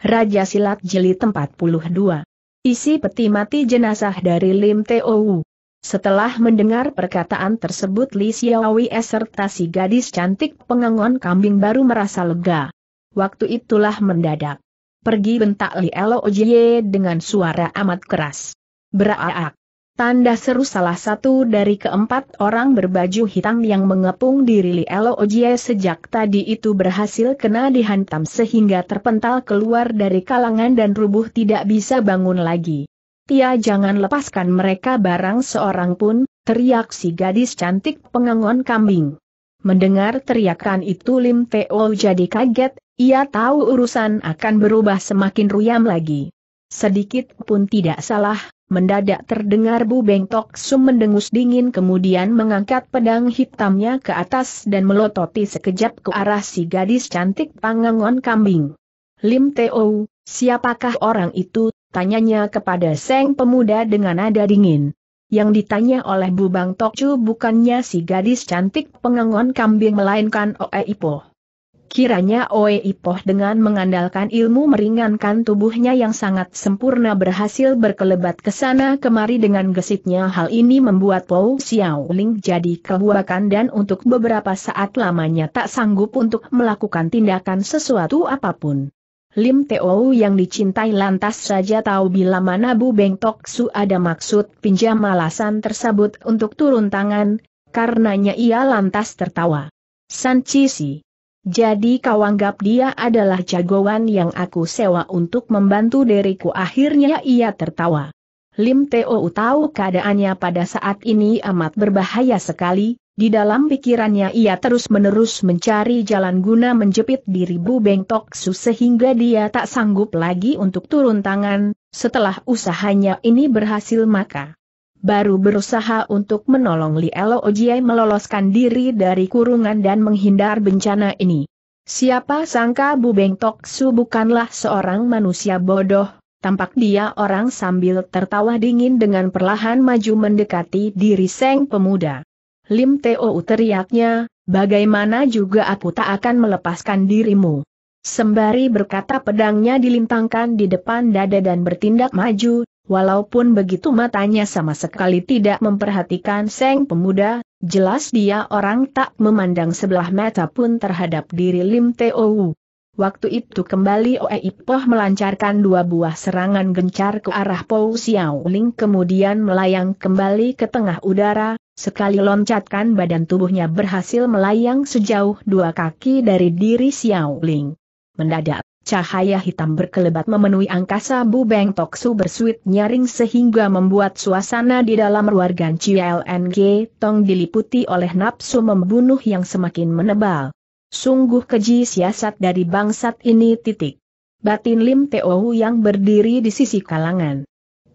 Raja Silat Jeli 42. Isi peti mati jenazah dari Lim Tou. Setelah mendengar perkataan tersebut Li Xiaowi serta si gadis cantik pengangon kambing baru merasa lega. Waktu itulah mendadak. Pergi bentak Li Elo Ojie dengan suara amat keras. Beraak. Tanda seru salah satu dari keempat orang berbaju hitam yang mengepung diri Lielo Ojie sejak tadi itu berhasil kena dihantam sehingga terpental keluar dari kalangan dan rubuh tidak bisa bangun lagi. Tia jangan lepaskan mereka barang seorang pun, teriak si gadis cantik pengangon kambing. Mendengar teriakan itu Lim Teo jadi kaget, ia tahu urusan akan berubah semakin ruyam lagi. Sedikit pun tidak salah, mendadak terdengar Bu Tok Sum mendengus dingin kemudian mengangkat pedang hitamnya ke atas dan melototi sekejap ke arah si gadis cantik pangangon kambing. Lim Teo, siapakah orang itu? Tanyanya kepada Seng pemuda dengan nada dingin. Yang ditanya oleh Bu Tok Tokcu bukannya si gadis cantik pengangon kambing melainkan Oe Ipoh. Kiranya Oe Ipoh dengan mengandalkan ilmu meringankan tubuhnya yang sangat sempurna berhasil berkelebat ke sana kemari dengan gesitnya hal ini membuat Pou Xiao Ling jadi kebuakan dan untuk beberapa saat lamanya tak sanggup untuk melakukan tindakan sesuatu apapun. Lim Teo yang dicintai lantas saja tahu bila mana Bu Beng Tok Su ada maksud pinjam alasan tersebut untuk turun tangan, karenanya ia lantas tertawa. San Si jadi kau anggap dia adalah jagoan yang aku sewa untuk membantu diriku akhirnya ia tertawa. Lim Teo tahu keadaannya pada saat ini amat berbahaya sekali, di dalam pikirannya ia terus-menerus mencari jalan guna menjepit diri Bu Beng Su sehingga dia tak sanggup lagi untuk turun tangan, setelah usahanya ini berhasil maka baru berusaha untuk menolong Li Elo Ojiai meloloskan diri dari kurungan dan menghindar bencana ini. Siapa sangka Bu Beng Tok Su bukanlah seorang manusia bodoh, tampak dia orang sambil tertawa dingin dengan perlahan maju mendekati diri Seng Pemuda. Lim Teo teriaknya, bagaimana juga aku tak akan melepaskan dirimu. Sembari berkata pedangnya dilintangkan di depan dada dan bertindak maju, Walaupun begitu matanya sama sekali tidak memperhatikan Seng Pemuda, jelas dia orang tak memandang sebelah mata pun terhadap diri Lim Teo. Waktu itu kembali Oe Ipoh melancarkan dua buah serangan gencar ke arah Pou Xiao Ling kemudian melayang kembali ke tengah udara, sekali loncatkan badan tubuhnya berhasil melayang sejauh dua kaki dari diri Xiao Ling. Mendadak Cahaya hitam berkelebat memenuhi angkasa Bu Bang Toksu bersuit nyaring sehingga membuat suasana di dalam ruangan CLNG Tong diliputi oleh nafsu membunuh yang semakin menebal. Sungguh keji siasat dari bangsat ini titik. Batin Lim Teo yang berdiri di sisi kalangan.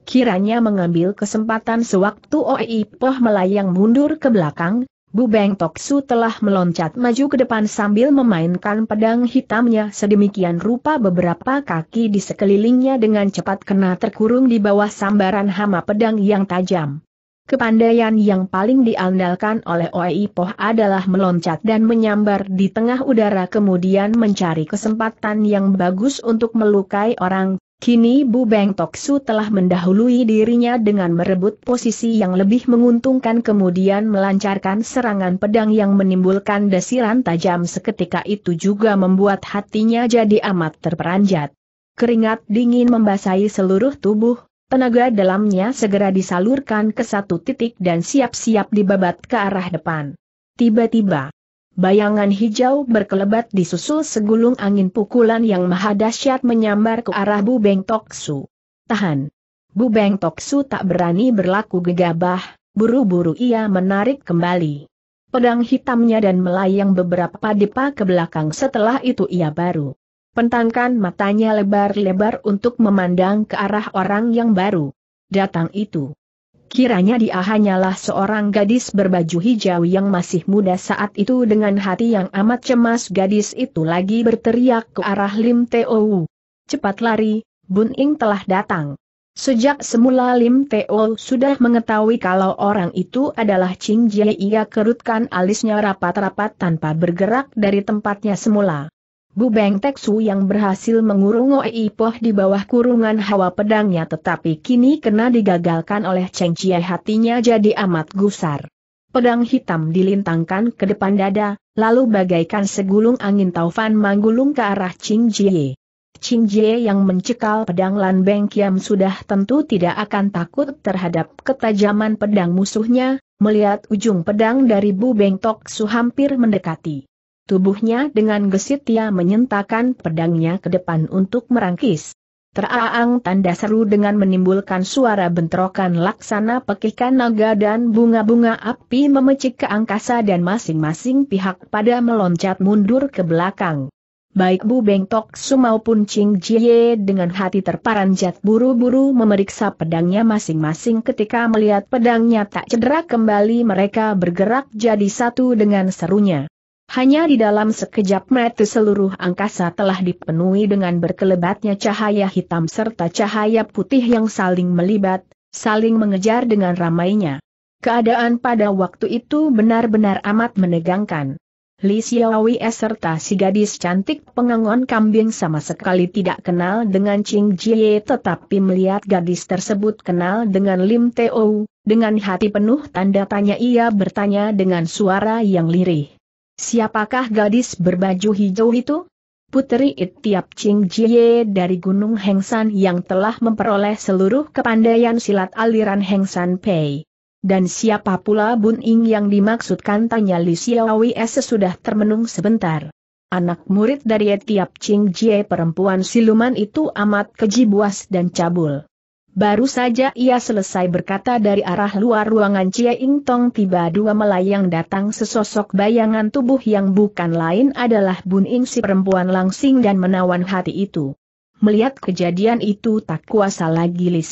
Kiranya mengambil kesempatan sewaktu Oi Poh melayang mundur ke belakang, Bu Beng Su telah meloncat maju ke depan sambil memainkan pedang hitamnya sedemikian rupa beberapa kaki di sekelilingnya dengan cepat kena terkurung di bawah sambaran hama pedang yang tajam. Kepandaian yang paling diandalkan oleh Oei Poh adalah meloncat dan menyambar di tengah udara kemudian mencari kesempatan yang bagus untuk melukai orang, Kini Bu Beng Toksu telah mendahului dirinya dengan merebut posisi yang lebih menguntungkan kemudian melancarkan serangan pedang yang menimbulkan desiran tajam seketika itu juga membuat hatinya jadi amat terperanjat. Keringat dingin membasahi seluruh tubuh, tenaga dalamnya segera disalurkan ke satu titik dan siap-siap dibabat ke arah depan. Tiba-tiba, Bayangan hijau berkelebat disusul segulung angin pukulan yang mahadasyat menyambar ke arah Bu Beng Toksu. Tahan. Bu Beng Toksu tak berani berlaku gegabah, buru-buru ia menarik kembali pedang hitamnya dan melayang beberapa depa ke belakang setelah itu ia baru pentangkan matanya lebar-lebar untuk memandang ke arah orang yang baru datang itu. Kiranya dia hanyalah seorang gadis berbaju hijau yang masih muda saat itu dengan hati yang amat cemas gadis itu lagi berteriak ke arah Lim Teo. Cepat lari, Bun Ing telah datang. Sejak semula Lim Teo sudah mengetahui kalau orang itu adalah Ching Jie ia kerutkan alisnya rapat-rapat tanpa bergerak dari tempatnya semula. Bu Beng Teksu yang berhasil mengurung Oi Poh di bawah kurungan hawa pedangnya tetapi kini kena digagalkan oleh Cheng Chie hatinya jadi amat gusar. Pedang hitam dilintangkan ke depan dada, lalu bagaikan segulung angin taufan menggulung ke arah Ching Jie. Ching Jie yang mencekal pedang Lan Beng Kiam sudah tentu tidak akan takut terhadap ketajaman pedang musuhnya, melihat ujung pedang dari Bu Beng Tok Su hampir mendekati. Tubuhnya dengan gesit ia menyentakan pedangnya ke depan untuk merangkis. Teraang tanda seru dengan menimbulkan suara bentrokan laksana pekikan naga dan bunga-bunga api memecik ke angkasa dan masing-masing pihak pada meloncat mundur ke belakang. Baik Bu Beng Tok Su maupun Ching Jie dengan hati terparanjat buru-buru memeriksa pedangnya masing-masing ketika melihat pedangnya tak cedera kembali mereka bergerak jadi satu dengan serunya. Hanya di dalam sekejap mata seluruh angkasa telah dipenuhi dengan berkelebatnya cahaya hitam serta cahaya putih yang saling melibat, saling mengejar dengan ramainya. Keadaan pada waktu itu benar-benar amat menegangkan. Li Xiaowei serta si gadis cantik pengangon kambing sama sekali tidak kenal dengan Ching Jie tetapi melihat gadis tersebut kenal dengan Lim Teo, dengan hati penuh tanda tanya ia bertanya dengan suara yang lirih. Siapakah gadis berbaju hijau itu? Putri Itiap Ching Jie dari Gunung Hengsan yang telah memperoleh seluruh kepandaian silat aliran Hengsan Pei. Dan siapa pula Bun Ing yang dimaksudkan tanya Li Xiaowi sesudah termenung sebentar. Anak murid dari Itiap Ching Jie perempuan siluman itu amat keji buas dan cabul. Baru saja ia selesai berkata dari arah luar ruangan Cie Ing Tong tiba dua melayang datang sesosok bayangan tubuh yang bukan lain adalah Bun Ing si perempuan langsing dan menawan hati itu. Melihat kejadian itu tak kuasa lagi Li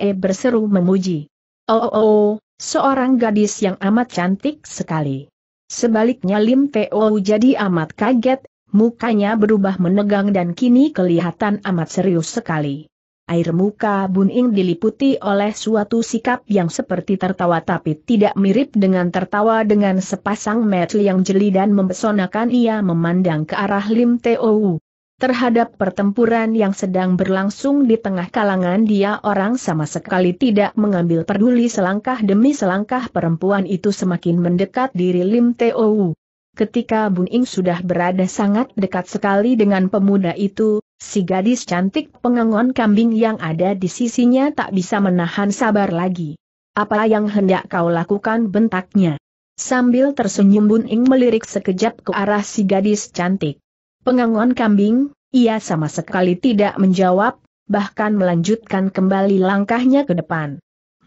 E berseru memuji. Oh, oh, oh, seorang gadis yang amat cantik sekali. Sebaliknya Lim Teo jadi amat kaget, mukanya berubah menegang dan kini kelihatan amat serius sekali. Air muka Buning diliputi oleh suatu sikap yang seperti tertawa tapi tidak mirip dengan tertawa dengan sepasang mata yang jeli dan mempesonakan ia memandang ke arah Lim Tou. Terhadap pertempuran yang sedang berlangsung di tengah kalangan dia orang sama sekali tidak mengambil peduli selangkah demi selangkah perempuan itu semakin mendekat diri Lim Tou. Ketika Bun Ing sudah berada sangat dekat sekali dengan pemuda itu, Si gadis cantik pengangon kambing yang ada di sisinya tak bisa menahan sabar lagi. Apa yang hendak kau lakukan bentaknya? Sambil tersenyum Bun Ing melirik sekejap ke arah si gadis cantik. Pengangon kambing, ia sama sekali tidak menjawab, bahkan melanjutkan kembali langkahnya ke depan.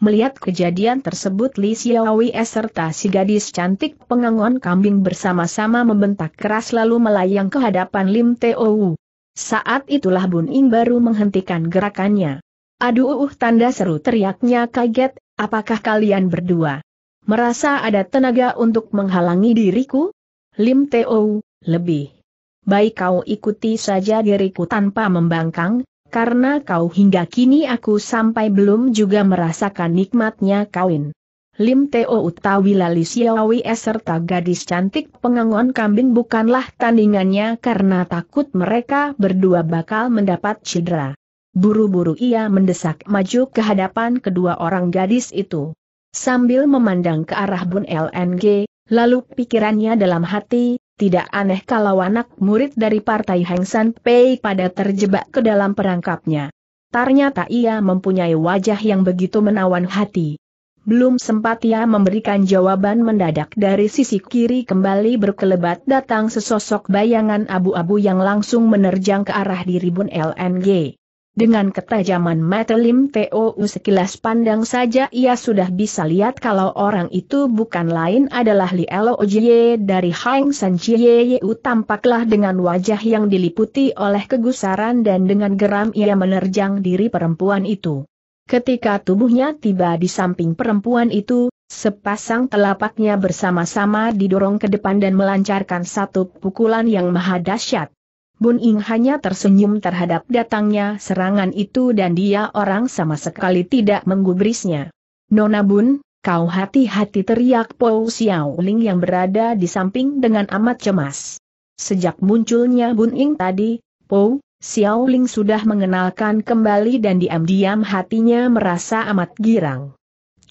Melihat kejadian tersebut Li Xiaowei serta si gadis cantik pengangon kambing bersama-sama membentak keras lalu melayang ke hadapan Lim Teo saat itulah Bun Ing baru menghentikan gerakannya. Aduh uh, uh tanda seru teriaknya kaget, apakah kalian berdua? Merasa ada tenaga untuk menghalangi diriku? Lim Teo, lebih. Baik kau ikuti saja diriku tanpa membangkang, karena kau hingga kini aku sampai belum juga merasakan nikmatnya kawin. Lim Teo Utawi Lali Xiaowi serta gadis cantik pengangon kambing bukanlah tandingannya karena takut mereka berdua bakal mendapat cedera. Buru-buru ia mendesak maju ke hadapan kedua orang gadis itu. Sambil memandang ke arah Bun LNG, lalu pikirannya dalam hati, tidak aneh kalau anak murid dari partai Hang San Pei pada terjebak ke dalam perangkapnya. Ternyata ia mempunyai wajah yang begitu menawan hati. Belum sempat ia memberikan jawaban mendadak dari sisi kiri kembali berkelebat datang sesosok bayangan abu-abu yang langsung menerjang ke arah diri Bun LNG. Dengan ketajaman mata Lim sekilas pandang saja ia sudah bisa lihat kalau orang itu bukan lain adalah Li Elo Ojie dari Hang San Chie tampaklah dengan wajah yang diliputi oleh kegusaran dan dengan geram ia menerjang diri perempuan itu. Ketika tubuhnya tiba di samping perempuan itu, sepasang telapaknya bersama-sama didorong ke depan dan melancarkan satu pukulan yang maha dahsyat. Bun Ing hanya tersenyum terhadap datangnya serangan itu dan dia orang sama sekali tidak menggubrisnya. Nona Bun, kau hati-hati teriak Po Xiao Ling yang berada di samping dengan amat cemas. Sejak munculnya Bun Ing tadi, Po Xiao Ling sudah mengenalkan kembali dan diam-diam hatinya merasa amat girang.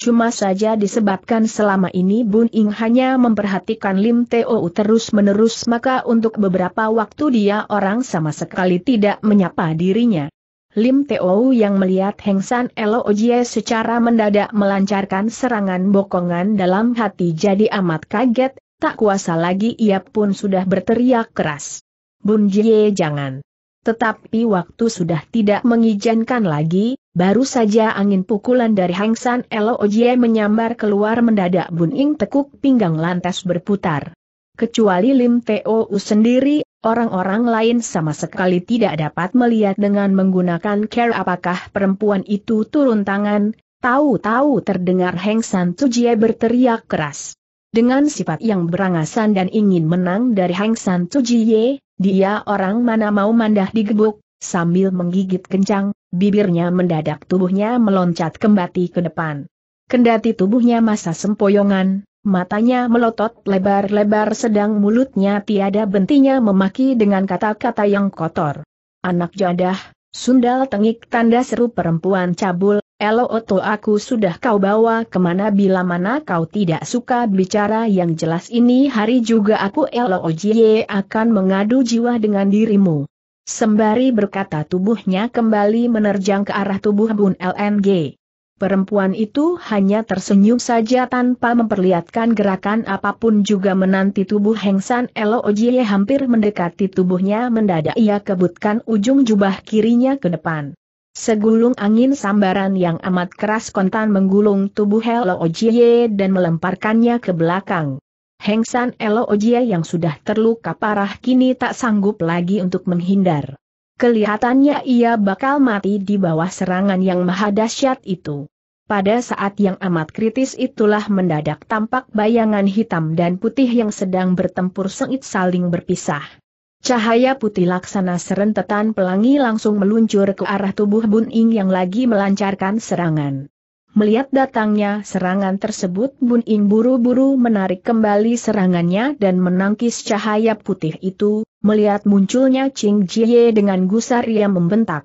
Cuma saja disebabkan selama ini Bun Ing hanya memperhatikan Lim Teo terus-menerus maka untuk beberapa waktu dia orang sama sekali tidak menyapa dirinya. Lim Teo yang melihat Heng San Elo Ojie secara mendadak melancarkan serangan bokongan dalam hati jadi amat kaget, tak kuasa lagi ia pun sudah berteriak keras. Bun Jie jangan. Tetapi waktu sudah tidak mengizinkan lagi, baru saja angin pukulan dari Hang San Elo Ojie menyambar keluar mendadak Bun Ing tekuk pinggang lantas berputar. Kecuali Lim Teo U sendiri, orang-orang lain sama sekali tidak dapat melihat dengan menggunakan care apakah perempuan itu turun tangan, tahu-tahu terdengar Hang San Tujie berteriak keras. Dengan sifat yang berangasan dan ingin menang dari Hang San Tujie, dia orang mana mau mandah digebuk, sambil menggigit kencang, bibirnya mendadak tubuhnya meloncat kembali ke depan. Kendati tubuhnya masa sempoyongan, matanya melotot lebar-lebar sedang mulutnya tiada bentinya memaki dengan kata-kata yang kotor. Anak jadah, sundal tengik tanda seru perempuan cabul, Elo Oto aku sudah kau bawa kemana bila mana kau tidak suka bicara yang jelas ini hari juga aku Elo Ojiye akan mengadu jiwa dengan dirimu. Sembari berkata tubuhnya kembali menerjang ke arah tubuh Bun LNG. Perempuan itu hanya tersenyum saja tanpa memperlihatkan gerakan apapun juga menanti tubuh Hengsan Elo Ojiye hampir mendekati tubuhnya mendadak ia kebutkan ujung jubah kirinya ke depan. Segulung angin sambaran yang amat keras kontan menggulung tubuh Helo Ojie dan melemparkannya ke belakang. Hengsan Elo Ojie yang sudah terluka parah kini tak sanggup lagi untuk menghindar. Kelihatannya ia bakal mati di bawah serangan yang maha dahsyat itu. Pada saat yang amat kritis itulah mendadak tampak bayangan hitam dan putih yang sedang bertempur sengit saling berpisah. Cahaya putih laksana serentetan pelangi langsung meluncur ke arah tubuh Bun Ing yang lagi melancarkan serangan. Melihat datangnya serangan tersebut Bun Ing buru-buru menarik kembali serangannya dan menangkis cahaya putih itu, melihat munculnya Ching Jie dengan gusar ia membentak.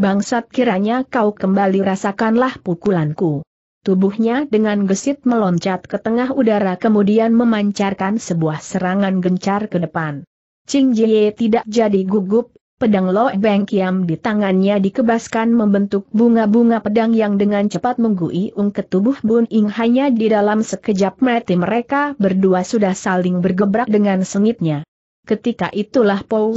Bangsat kiranya kau kembali rasakanlah pukulanku. Tubuhnya dengan gesit meloncat ke tengah udara kemudian memancarkan sebuah serangan gencar ke depan. Ching Jie tidak jadi gugup, pedang Lo Beng Kiam di tangannya dikebaskan membentuk bunga-bunga pedang yang dengan cepat mengguyung ke tubuh Bun Ing hanya di dalam sekejap mati mereka berdua sudah saling bergebrak dengan sengitnya. Ketika itulah Pou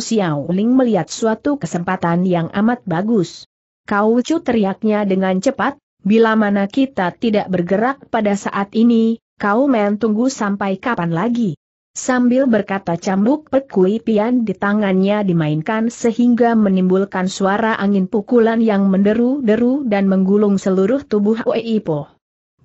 Ling melihat suatu kesempatan yang amat bagus. Kau cu teriaknya dengan cepat, bila mana kita tidak bergerak pada saat ini, kau men tunggu sampai kapan lagi? Sambil berkata cambuk perkui pian di tangannya dimainkan sehingga menimbulkan suara angin pukulan yang menderu-deru dan menggulung seluruh tubuh Weipo.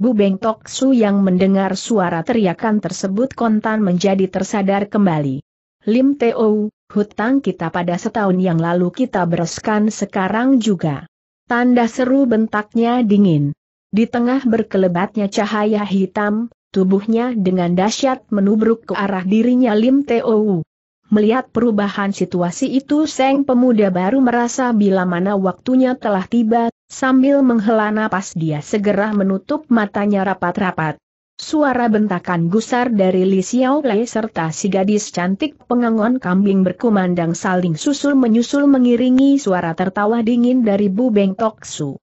Bu Beng Tok Su yang mendengar suara teriakan tersebut kontan menjadi tersadar kembali. Lim Teo, hutang kita pada setahun yang lalu kita bereskan sekarang juga. Tanda seru bentaknya dingin. Di tengah berkelebatnya cahaya hitam, Tubuhnya dengan dahsyat menubruk ke arah dirinya Lim Teo Melihat perubahan situasi itu Seng pemuda baru merasa bila mana waktunya telah tiba, sambil menghela napas dia segera menutup matanya rapat-rapat. Suara bentakan gusar dari Li Xiao Lei serta si gadis cantik pengangon kambing berkumandang saling susul menyusul mengiringi suara tertawa dingin dari Bu Beng Tok Su.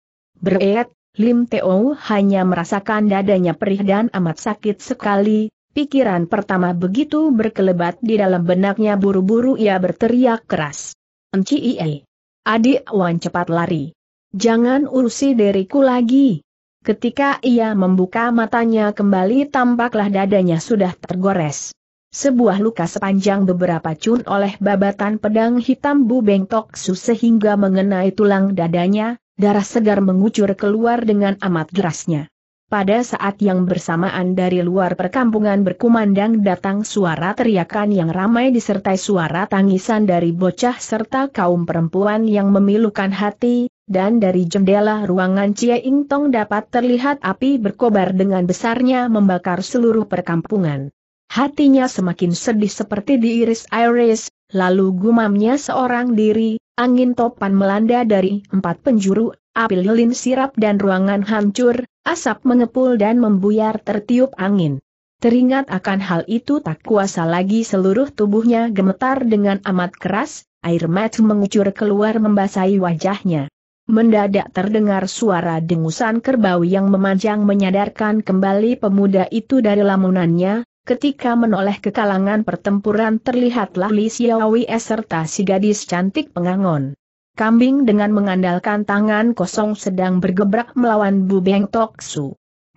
Lim Teo hanya merasakan dadanya perih dan amat sakit sekali, pikiran pertama begitu berkelebat di dalam benaknya buru-buru ia berteriak keras. Enci Ie. Adik Wan cepat lari. Jangan urusi diriku lagi. Ketika ia membuka matanya kembali tampaklah dadanya sudah tergores. Sebuah luka sepanjang beberapa cun oleh babatan pedang hitam Bu Bengtok Su sehingga mengenai tulang dadanya, darah segar mengucur keluar dengan amat derasnya. Pada saat yang bersamaan dari luar perkampungan berkumandang datang suara teriakan yang ramai disertai suara tangisan dari bocah serta kaum perempuan yang memilukan hati, dan dari jendela ruangan Cie Ing Tong dapat terlihat api berkobar dengan besarnya membakar seluruh perkampungan. Hatinya semakin sedih seperti diiris iris, lalu gumamnya seorang diri, Angin topan melanda dari empat penjuru, api lilin sirap dan ruangan hancur, asap mengepul dan membuyar tertiup angin. Teringat akan hal itu tak kuasa lagi seluruh tubuhnya gemetar dengan amat keras, air mata mengucur keluar membasahi wajahnya. Mendadak terdengar suara dengusan kerbau yang memanjang menyadarkan kembali pemuda itu dari lamunannya, Ketika menoleh ke kalangan pertempuran terlihatlah Li Xiaowie serta si gadis cantik pengangon. Kambing dengan mengandalkan tangan kosong sedang bergebrak melawan Bu Beng Tok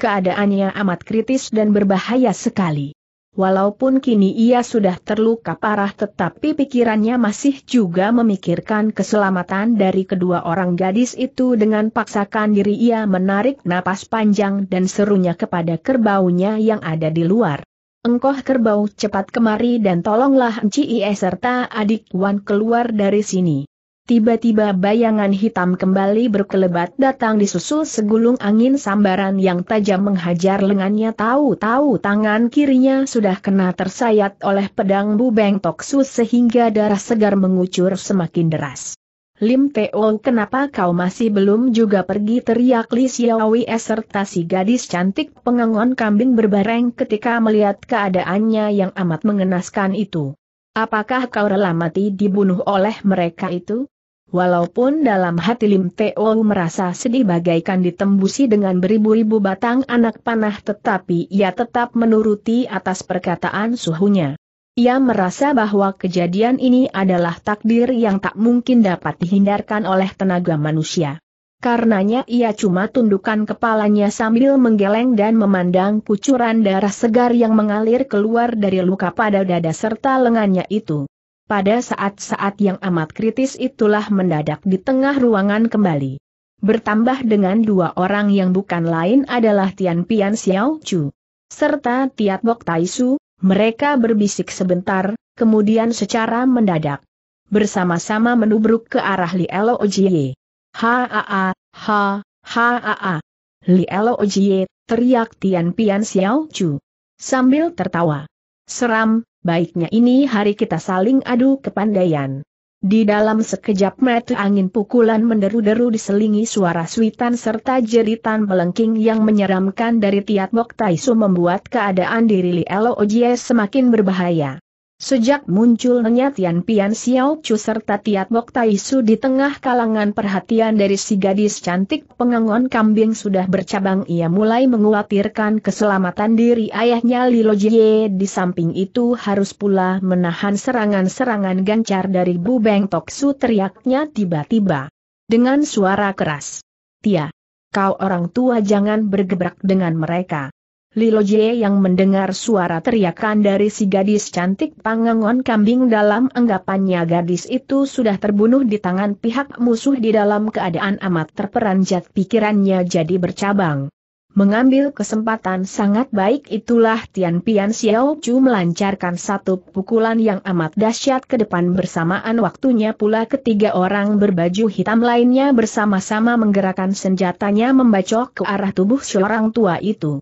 Keadaannya amat kritis dan berbahaya sekali. Walaupun kini ia sudah terluka parah tetapi pikirannya masih juga memikirkan keselamatan dari kedua orang gadis itu dengan paksakan diri ia menarik napas panjang dan serunya kepada kerbaunya yang ada di luar engkoh kerbau cepat kemari dan tolonglah Ie serta adik Wan keluar dari sini. Tiba-tiba bayangan hitam kembali berkelebat datang disusul segulung angin sambaran yang tajam menghajar lengannya tahu-tahu tangan kirinya sudah kena tersayat oleh pedang bubeng Toksu sehingga darah segar mengucur semakin deras. Lim Teo kenapa kau masih belum juga pergi teriak Li Xiaowie serta si gadis cantik pengangon kambing berbareng ketika melihat keadaannya yang amat mengenaskan itu. Apakah kau rela mati dibunuh oleh mereka itu? Walaupun dalam hati Lim Teo merasa sedih bagaikan ditembusi dengan beribu-ribu batang anak panah tetapi ia tetap menuruti atas perkataan suhunya. Ia merasa bahwa kejadian ini adalah takdir yang tak mungkin dapat dihindarkan oleh tenaga manusia. Karenanya ia cuma tundukkan kepalanya sambil menggeleng dan memandang kucuran darah segar yang mengalir keluar dari luka pada dada serta lengannya itu. Pada saat-saat yang amat kritis itulah mendadak di tengah ruangan kembali. Bertambah dengan dua orang yang bukan lain adalah Tian Pian Xiao Chu. Serta Tiat Bok Tai Su, mereka berbisik sebentar, kemudian secara mendadak. Bersama-sama menubruk ke arah Lielo Ojie. ha ha ha, ha ha ha a Lielo Ojie, teriak Tian Pian Xiao Chu. Sambil tertawa. Seram, baiknya ini hari kita saling adu kepandaian. Di dalam sekejap mata angin pukulan menderu-deru diselingi suara suitan serta jeritan melengking yang menyeramkan dari Tiat Bok Taisu membuat keadaan diri Li Elo Ojie semakin berbahaya. Sejak muncul Tian Pian Xiao Chu serta Tiat Bok Tai Su di tengah kalangan perhatian dari si gadis cantik pengangon kambing sudah bercabang ia mulai menguatirkan keselamatan diri ayahnya Lilo Jie di samping itu harus pula menahan serangan-serangan gancar dari Bu Beng Tok Su teriaknya tiba-tiba. Dengan suara keras. Tia, kau orang tua jangan bergebrak dengan mereka. Lilo Jie yang mendengar suara teriakan dari si gadis cantik pangangon kambing dalam anggapannya gadis itu sudah terbunuh di tangan pihak musuh di dalam keadaan amat terperanjat pikirannya jadi bercabang. Mengambil kesempatan sangat baik itulah Tian Pian Xiao Chu melancarkan satu pukulan yang amat dahsyat ke depan bersamaan waktunya pula ketiga orang berbaju hitam lainnya bersama-sama menggerakkan senjatanya membacok ke arah tubuh seorang tua itu.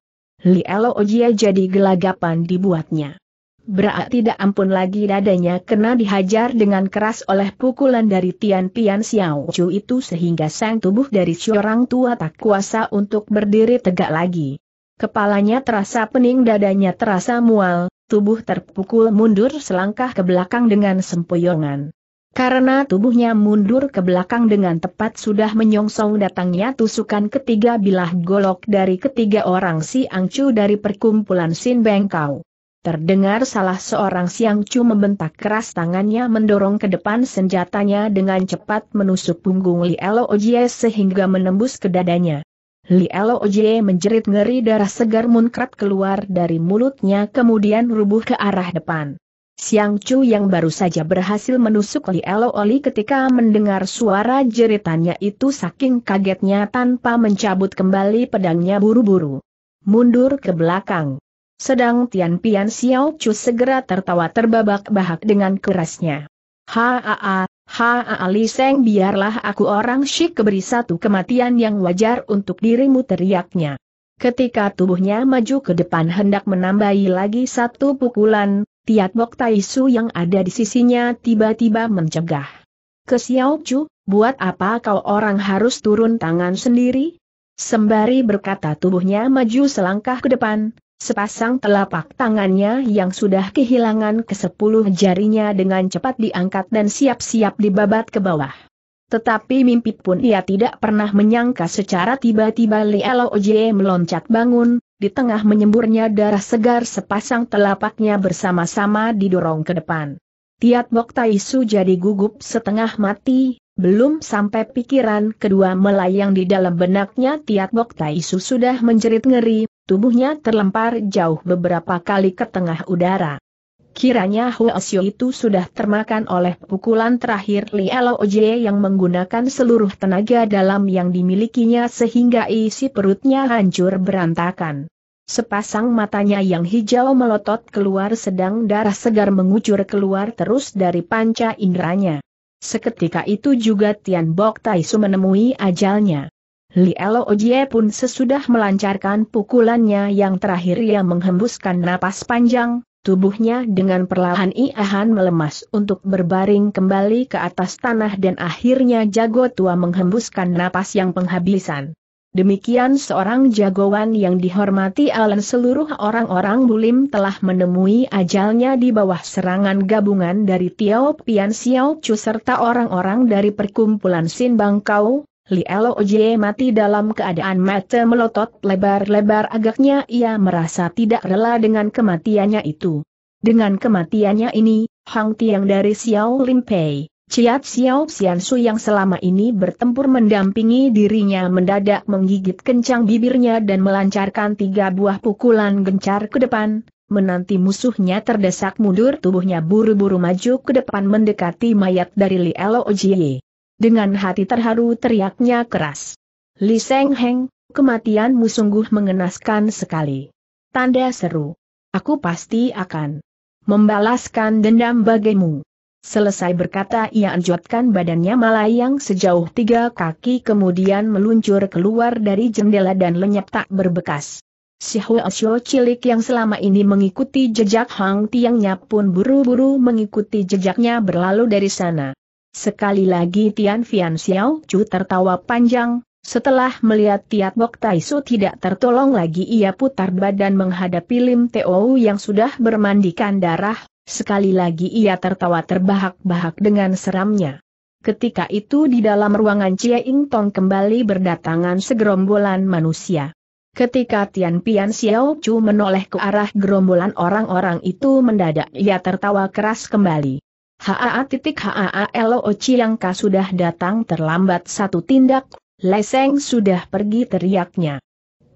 Li Elo Ojia jadi gelagapan dibuatnya. Berat tidak ampun lagi dadanya kena dihajar dengan keras oleh pukulan dari Tian Pian Xiao Chu itu sehingga sang tubuh dari seorang tua tak kuasa untuk berdiri tegak lagi. Kepalanya terasa pening dadanya terasa mual, tubuh terpukul mundur selangkah ke belakang dengan sempoyongan. Karena tubuhnya mundur ke belakang dengan tepat sudah menyongsong datangnya tusukan ketiga bilah golok dari ketiga orang si Angcu dari perkumpulan Sin Bengkau. Terdengar salah seorang Siang Angcu membentak keras tangannya mendorong ke depan senjatanya dengan cepat menusuk punggung Li Elo Ojie sehingga menembus ke dadanya. Li Elo Ojie menjerit ngeri darah segar munkrat keluar dari mulutnya kemudian rubuh ke arah depan. Siang Chu yang baru saja berhasil menusuk Li Elo Oli ketika mendengar suara jeritannya itu saking kagetnya tanpa mencabut kembali pedangnya buru-buru. Mundur ke belakang. Sedang Tian Pian Xiao Chu segera tertawa terbabak-bahak dengan kerasnya. Ha Haa, haa Li Seng biarlah aku orang syik keberi satu kematian yang wajar untuk dirimu teriaknya. Ketika tubuhnya maju ke depan hendak menambahi lagi satu pukulan, Tiat Bok Tai Su yang ada di sisinya tiba-tiba mencegah. Ke Xiao Chu, buat apa kau orang harus turun tangan sendiri? Sembari berkata tubuhnya maju selangkah ke depan, sepasang telapak tangannya yang sudah kehilangan ke sepuluh jarinya dengan cepat diangkat dan siap-siap dibabat ke bawah. Tetapi mimpi pun ia tidak pernah menyangka secara tiba-tiba Lielo Oje meloncat bangun, di tengah menyemburnya darah segar sepasang telapaknya bersama-sama didorong ke depan. Tiat Bok Taisu jadi gugup setengah mati, belum sampai pikiran kedua melayang di dalam benaknya Tiat Bok Taisu sudah menjerit ngeri, tubuhnya terlempar jauh beberapa kali ke tengah udara. Kiranya Xiu itu sudah termakan oleh pukulan terakhir Li Oje yang menggunakan seluruh tenaga dalam yang dimilikinya sehingga isi perutnya hancur berantakan. Sepasang matanya yang hijau melotot keluar sedang darah segar mengucur keluar terus dari panca inderanya. Seketika itu juga Tian Bok Taisu menemui ajalnya. Li Elo pun sesudah melancarkan pukulannya yang terakhir ia menghembuskan napas panjang, Tubuhnya dengan perlahan iahan melemas untuk berbaring kembali ke atas tanah dan akhirnya jago tua menghembuskan napas yang penghabisan. Demikian seorang jagoan yang dihormati Alan seluruh orang-orang bulim telah menemui ajalnya di bawah serangan gabungan dari Tiao Pian Xiao Chu serta orang-orang dari perkumpulan Sin Bangkau, Li Oje mati dalam keadaan mata melotot lebar-lebar agaknya ia merasa tidak rela dengan kematiannya itu. Dengan kematiannya ini, Hang Tiang dari Xiao Lim Pei, Ciat Xiao Xian Su yang selama ini bertempur mendampingi dirinya mendadak menggigit kencang bibirnya dan melancarkan tiga buah pukulan gencar ke depan, menanti musuhnya terdesak mundur tubuhnya buru-buru maju ke depan mendekati mayat dari Li Oje. Dengan hati terharu teriaknya keras. Li Seng Heng, kematianmu sungguh mengenaskan sekali. Tanda seru. Aku pasti akan membalaskan dendam bagimu. Selesai berkata ia anjotkan badannya melayang sejauh tiga kaki kemudian meluncur keluar dari jendela dan lenyap tak berbekas. Si Hua Xiao cilik yang selama ini mengikuti jejak Hang Tiangnya pun buru-buru mengikuti jejaknya berlalu dari sana. Sekali lagi Tian Fian Xiao Chu tertawa panjang, setelah melihat Tiat Bok Su tidak tertolong lagi ia putar badan menghadapi Lim Teo yang sudah bermandikan darah, sekali lagi ia tertawa terbahak-bahak dengan seramnya. Ketika itu di dalam ruangan Chia Ing Tong kembali berdatangan segerombolan manusia. Ketika Tian Pian Xiao Chu menoleh ke arah gerombolan orang-orang itu mendadak ia tertawa keras kembali. Haa titik haa Elo yang Ka sudah datang terlambat satu tindak, Leseng sudah pergi teriaknya.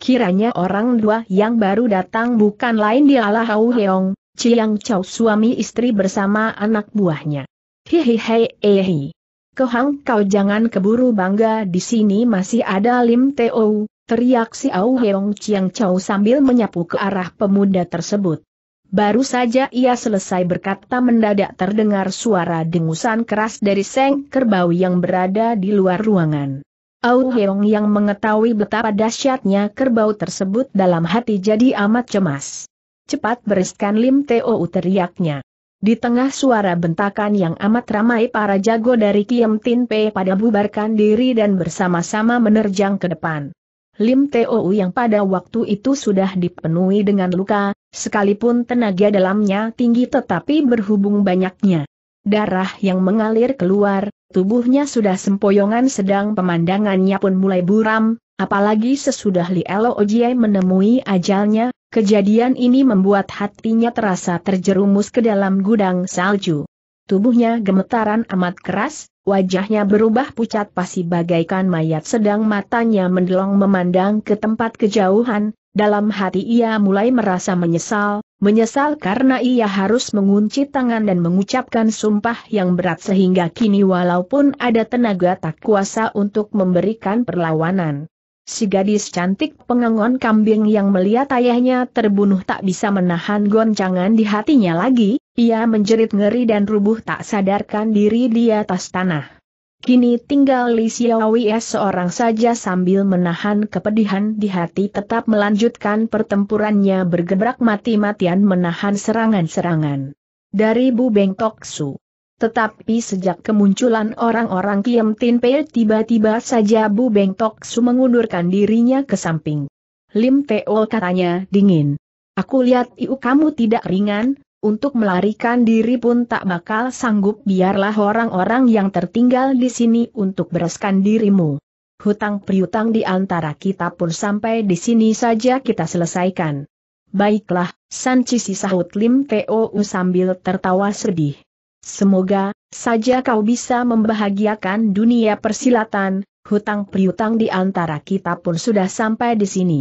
Kiranya orang dua yang baru datang bukan lain dialah Hau Heong, Chiang Chau suami istri bersama anak buahnya. Hihihi ehi. Eh Kehang kau jangan keburu bangga di sini masih ada Lim Teo, teriak si Au Heong Chiang Chau sambil menyapu ke arah pemuda tersebut. Baru saja ia selesai berkata mendadak terdengar suara dengusan keras dari Seng Kerbau yang berada di luar ruangan. Au Heong yang mengetahui betapa dahsyatnya kerbau tersebut dalam hati jadi amat cemas. Cepat bereskan Lim Teo teriaknya. Di tengah suara bentakan yang amat ramai para jago dari Kiem Tin Pe pada bubarkan diri dan bersama-sama menerjang ke depan. Lim Teo yang pada waktu itu sudah dipenuhi dengan luka, sekalipun tenaga dalamnya tinggi tetapi berhubung banyaknya. Darah yang mengalir keluar, tubuhnya sudah sempoyongan sedang pemandangannya pun mulai buram, apalagi sesudah Li Elo Ojie menemui ajalnya, kejadian ini membuat hatinya terasa terjerumus ke dalam gudang salju. Tubuhnya gemetaran amat keras, wajahnya berubah pucat pasi bagaikan mayat sedang matanya mendelong memandang ke tempat kejauhan, dalam hati ia mulai merasa menyesal, menyesal karena ia harus mengunci tangan dan mengucapkan sumpah yang berat sehingga kini walaupun ada tenaga tak kuasa untuk memberikan perlawanan. Si gadis cantik pengangon kambing yang melihat ayahnya terbunuh tak bisa menahan goncangan di hatinya lagi, ia menjerit ngeri dan rubuh tak sadarkan diri di atas tanah. Kini tinggal Li Xiaowei seorang saja sambil menahan kepedihan di hati tetap melanjutkan pertempurannya bergebrak mati-matian menahan serangan-serangan. Dari Bu Beng Toksu tetapi sejak kemunculan orang-orang Kiem Tin Pei tiba-tiba saja Bu Beng Tok Su mengundurkan dirinya ke samping. Lim Teo katanya dingin. Aku lihat Iu kamu tidak ringan, untuk melarikan diri pun tak bakal sanggup biarlah orang-orang yang tertinggal di sini untuk bereskan dirimu. Hutang priutang di antara kita pun sampai di sini saja kita selesaikan. Baiklah, Sanci si sahut Lim Teo sambil tertawa sedih. Semoga saja kau bisa membahagiakan dunia persilatan, hutang priutang di antara kita pun sudah sampai di sini.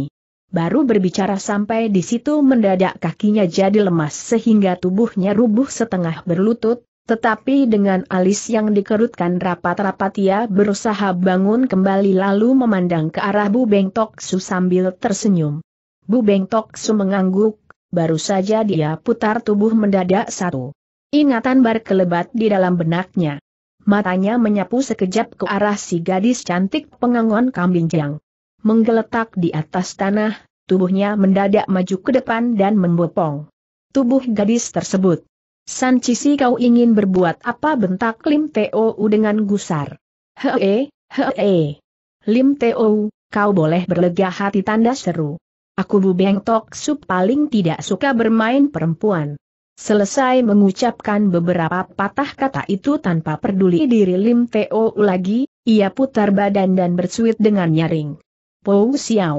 Baru berbicara sampai di situ mendadak kakinya jadi lemas sehingga tubuhnya rubuh setengah berlutut, tetapi dengan alis yang dikerutkan rapat-rapat ia berusaha bangun kembali lalu memandang ke arah Bu Bengtok Su sambil tersenyum. Bu Bengtok Su mengangguk, baru saja dia putar tubuh mendadak satu. Ingatan berkelebat di dalam benaknya. Matanya menyapu sekejap ke arah si gadis cantik pengangon kambing jang. Menggeletak di atas tanah, tubuhnya mendadak maju ke depan dan membopong. Tubuh gadis tersebut. San Cisi kau ingin berbuat apa bentak Lim Teo dengan gusar. Hee, hee. Lim Teo, kau boleh berlega hati tanda seru. Aku Bu Beng Tok Sup paling tidak suka bermain perempuan. Selesai mengucapkan beberapa patah kata itu tanpa peduli diri Lim Teo lagi, ia putar badan dan bersuit dengan nyaring. Pou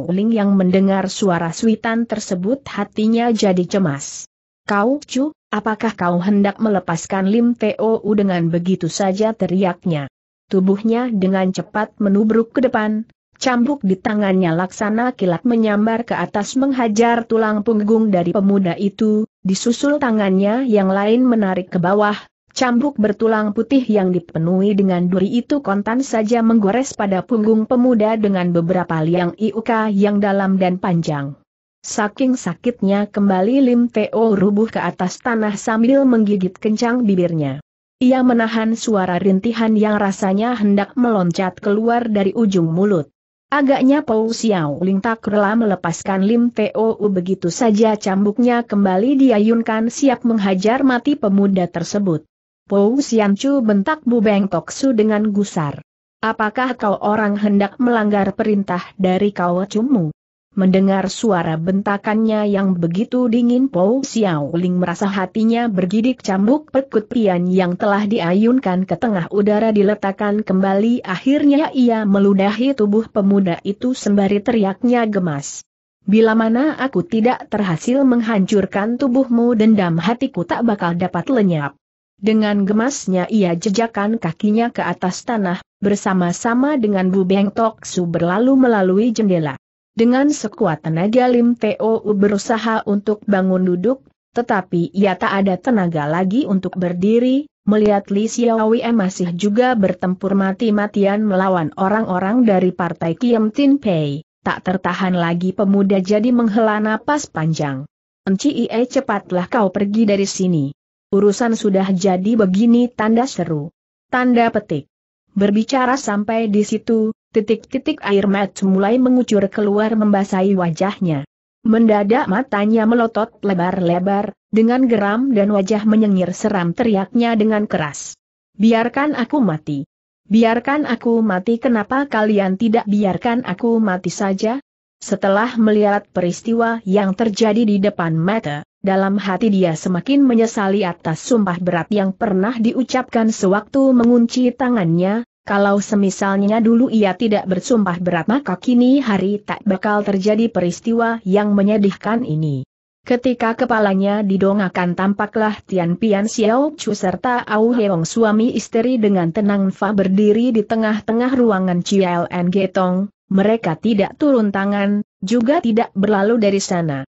Ling yang mendengar suara suitan tersebut hatinya jadi cemas. Kau Chu, apakah kau hendak melepaskan Lim Teo dengan begitu saja teriaknya. Tubuhnya dengan cepat menubruk ke depan, cambuk di tangannya laksana kilat menyambar ke atas menghajar tulang punggung dari pemuda itu, Disusul tangannya yang lain menarik ke bawah, cambuk bertulang putih yang dipenuhi dengan duri itu kontan saja menggores pada punggung pemuda dengan beberapa liang iuka yang dalam dan panjang. Saking sakitnya kembali Lim Teo rubuh ke atas tanah sambil menggigit kencang bibirnya. Ia menahan suara rintihan yang rasanya hendak meloncat keluar dari ujung mulut. Agaknya Pou Xiao Ling tak rela melepaskan Lim Teo begitu saja cambuknya kembali diayunkan siap menghajar mati pemuda tersebut. Pou Xian Chu bentak Bu Beng Tok Su dengan gusar. Apakah kau orang hendak melanggar perintah dari kau cumu? Mendengar suara bentakannya yang begitu dingin Xiao Ling merasa hatinya bergidik cambuk pekut pian yang telah diayunkan ke tengah udara diletakkan kembali akhirnya ia meludahi tubuh pemuda itu sembari teriaknya gemas. Bila mana aku tidak terhasil menghancurkan tubuhmu dendam hatiku tak bakal dapat lenyap. Dengan gemasnya ia jejakan kakinya ke atas tanah, bersama-sama dengan Bu Beng Tok Su berlalu melalui jendela. Dengan sekuat tenaga Lim Teo berusaha untuk bangun duduk, tetapi ia tak ada tenaga lagi untuk berdiri, melihat Li Xiaowei masih juga bertempur mati-matian melawan orang-orang dari partai Kiem Tin Pei. Tak tertahan lagi pemuda jadi menghela napas panjang. Enci Ie cepatlah kau pergi dari sini. Urusan sudah jadi begini tanda seru. Tanda petik. Berbicara sampai di situ, Titik-titik air mata mulai mengucur keluar membasahi wajahnya. Mendadak matanya melotot lebar-lebar, dengan geram dan wajah menyengir seram teriaknya dengan keras. Biarkan aku mati. Biarkan aku mati kenapa kalian tidak biarkan aku mati saja? Setelah melihat peristiwa yang terjadi di depan mata, dalam hati dia semakin menyesali atas sumpah berat yang pernah diucapkan sewaktu mengunci tangannya, kalau semisalnya dulu ia tidak bersumpah berat maka kini hari tak bakal terjadi peristiwa yang menyedihkan ini. Ketika kepalanya didongakan tampaklah Tian Pian Xiao Chu serta Au Heong suami istri dengan tenang fa berdiri di tengah-tengah ruangan CLN Getong, mereka tidak turun tangan, juga tidak berlalu dari sana.